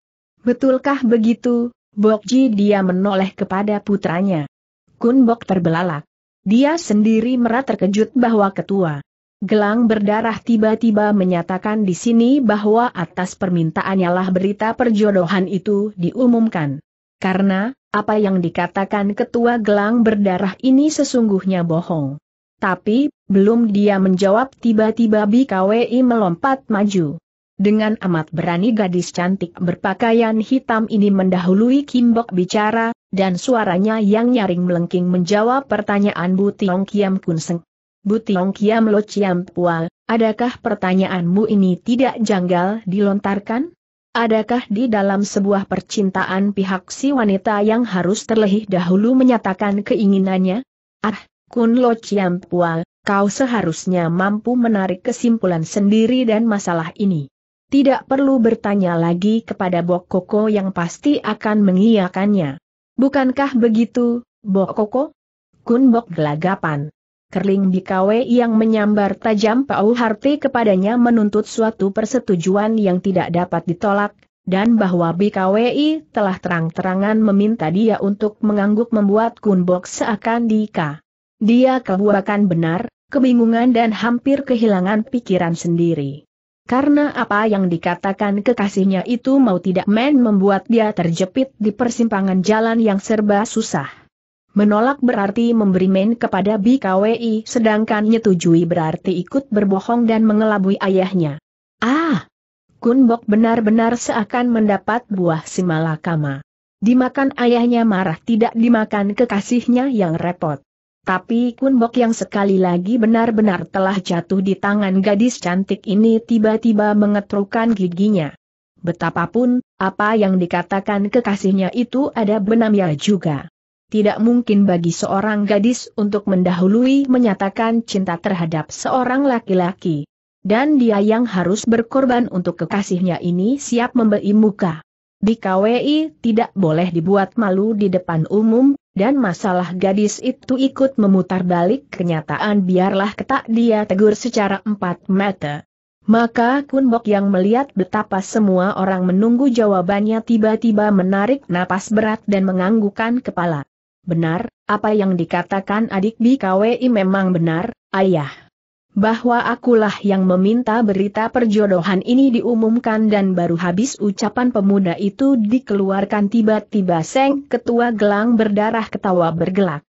Betulkah begitu? Bok Ji dia menoleh kepada putranya. Kun Bok terbelalak. Dia sendiri merah terkejut bahwa ketua gelang berdarah tiba-tiba menyatakan di sini bahwa atas permintaannya lah berita perjodohan itu diumumkan. Karena, apa yang dikatakan ketua gelang berdarah ini sesungguhnya bohong. Tapi, belum dia menjawab tiba-tiba BKWI melompat maju. Dengan amat berani gadis cantik berpakaian hitam ini mendahului Kimbok bicara, dan suaranya yang nyaring melengking menjawab pertanyaan Bu Tiong Kiam Kunseng. Bu Tiong Kiam Lo Chiam Pual, adakah pertanyaanmu ini tidak janggal dilontarkan? Adakah di dalam sebuah percintaan pihak si wanita yang harus terlebih dahulu menyatakan keinginannya? Ah, Kun Lo Chiam Pua, kau seharusnya mampu menarik kesimpulan sendiri dan masalah ini. Tidak perlu bertanya lagi kepada Bok Koko yang pasti akan mengiyakannya. Bukankah begitu, Bok Koko? Kun Bok Gelagapan. Kerling Bikawe yang menyambar tajam Pau Harti kepadanya menuntut suatu persetujuan yang tidak dapat ditolak, dan bahwa BKWI telah terang-terangan meminta dia untuk mengangguk membuat Kunbok seakan dika. Dia kebuakan benar, kebingungan dan hampir kehilangan pikiran sendiri. Karena apa yang dikatakan kekasihnya itu mau tidak main membuat dia terjepit di persimpangan jalan yang serba susah. Menolak berarti memberi main kepada BKWI sedangkan nyetujui berarti ikut berbohong dan mengelabui ayahnya. Ah! Kunbok benar-benar seakan mendapat buah simalakama. Dimakan ayahnya marah tidak dimakan kekasihnya yang repot. Tapi Kunbok yang sekali lagi benar-benar telah jatuh di tangan gadis cantik ini tiba-tiba mengetrukan giginya. Betapapun, apa yang dikatakan kekasihnya itu ada benamnya juga tidak mungkin bagi seorang gadis untuk mendahului menyatakan cinta terhadap seorang laki-laki. Dan dia yang harus berkorban untuk kekasihnya ini siap membeli muka. Di KWI tidak boleh dibuat malu di depan umum, dan masalah gadis itu ikut memutar balik kenyataan biarlah ketak dia tegur secara empat mata. Maka Kunbok yang melihat betapa semua orang menunggu jawabannya tiba-tiba menarik napas berat dan menganggukkan kepala benar, apa yang dikatakan adik BKWI memang benar, ayah. Bahwa akulah yang meminta berita perjodohan ini diumumkan dan baru habis ucapan pemuda itu dikeluarkan tiba-tiba Seng Ketua Gelang berdarah ketawa bergelak.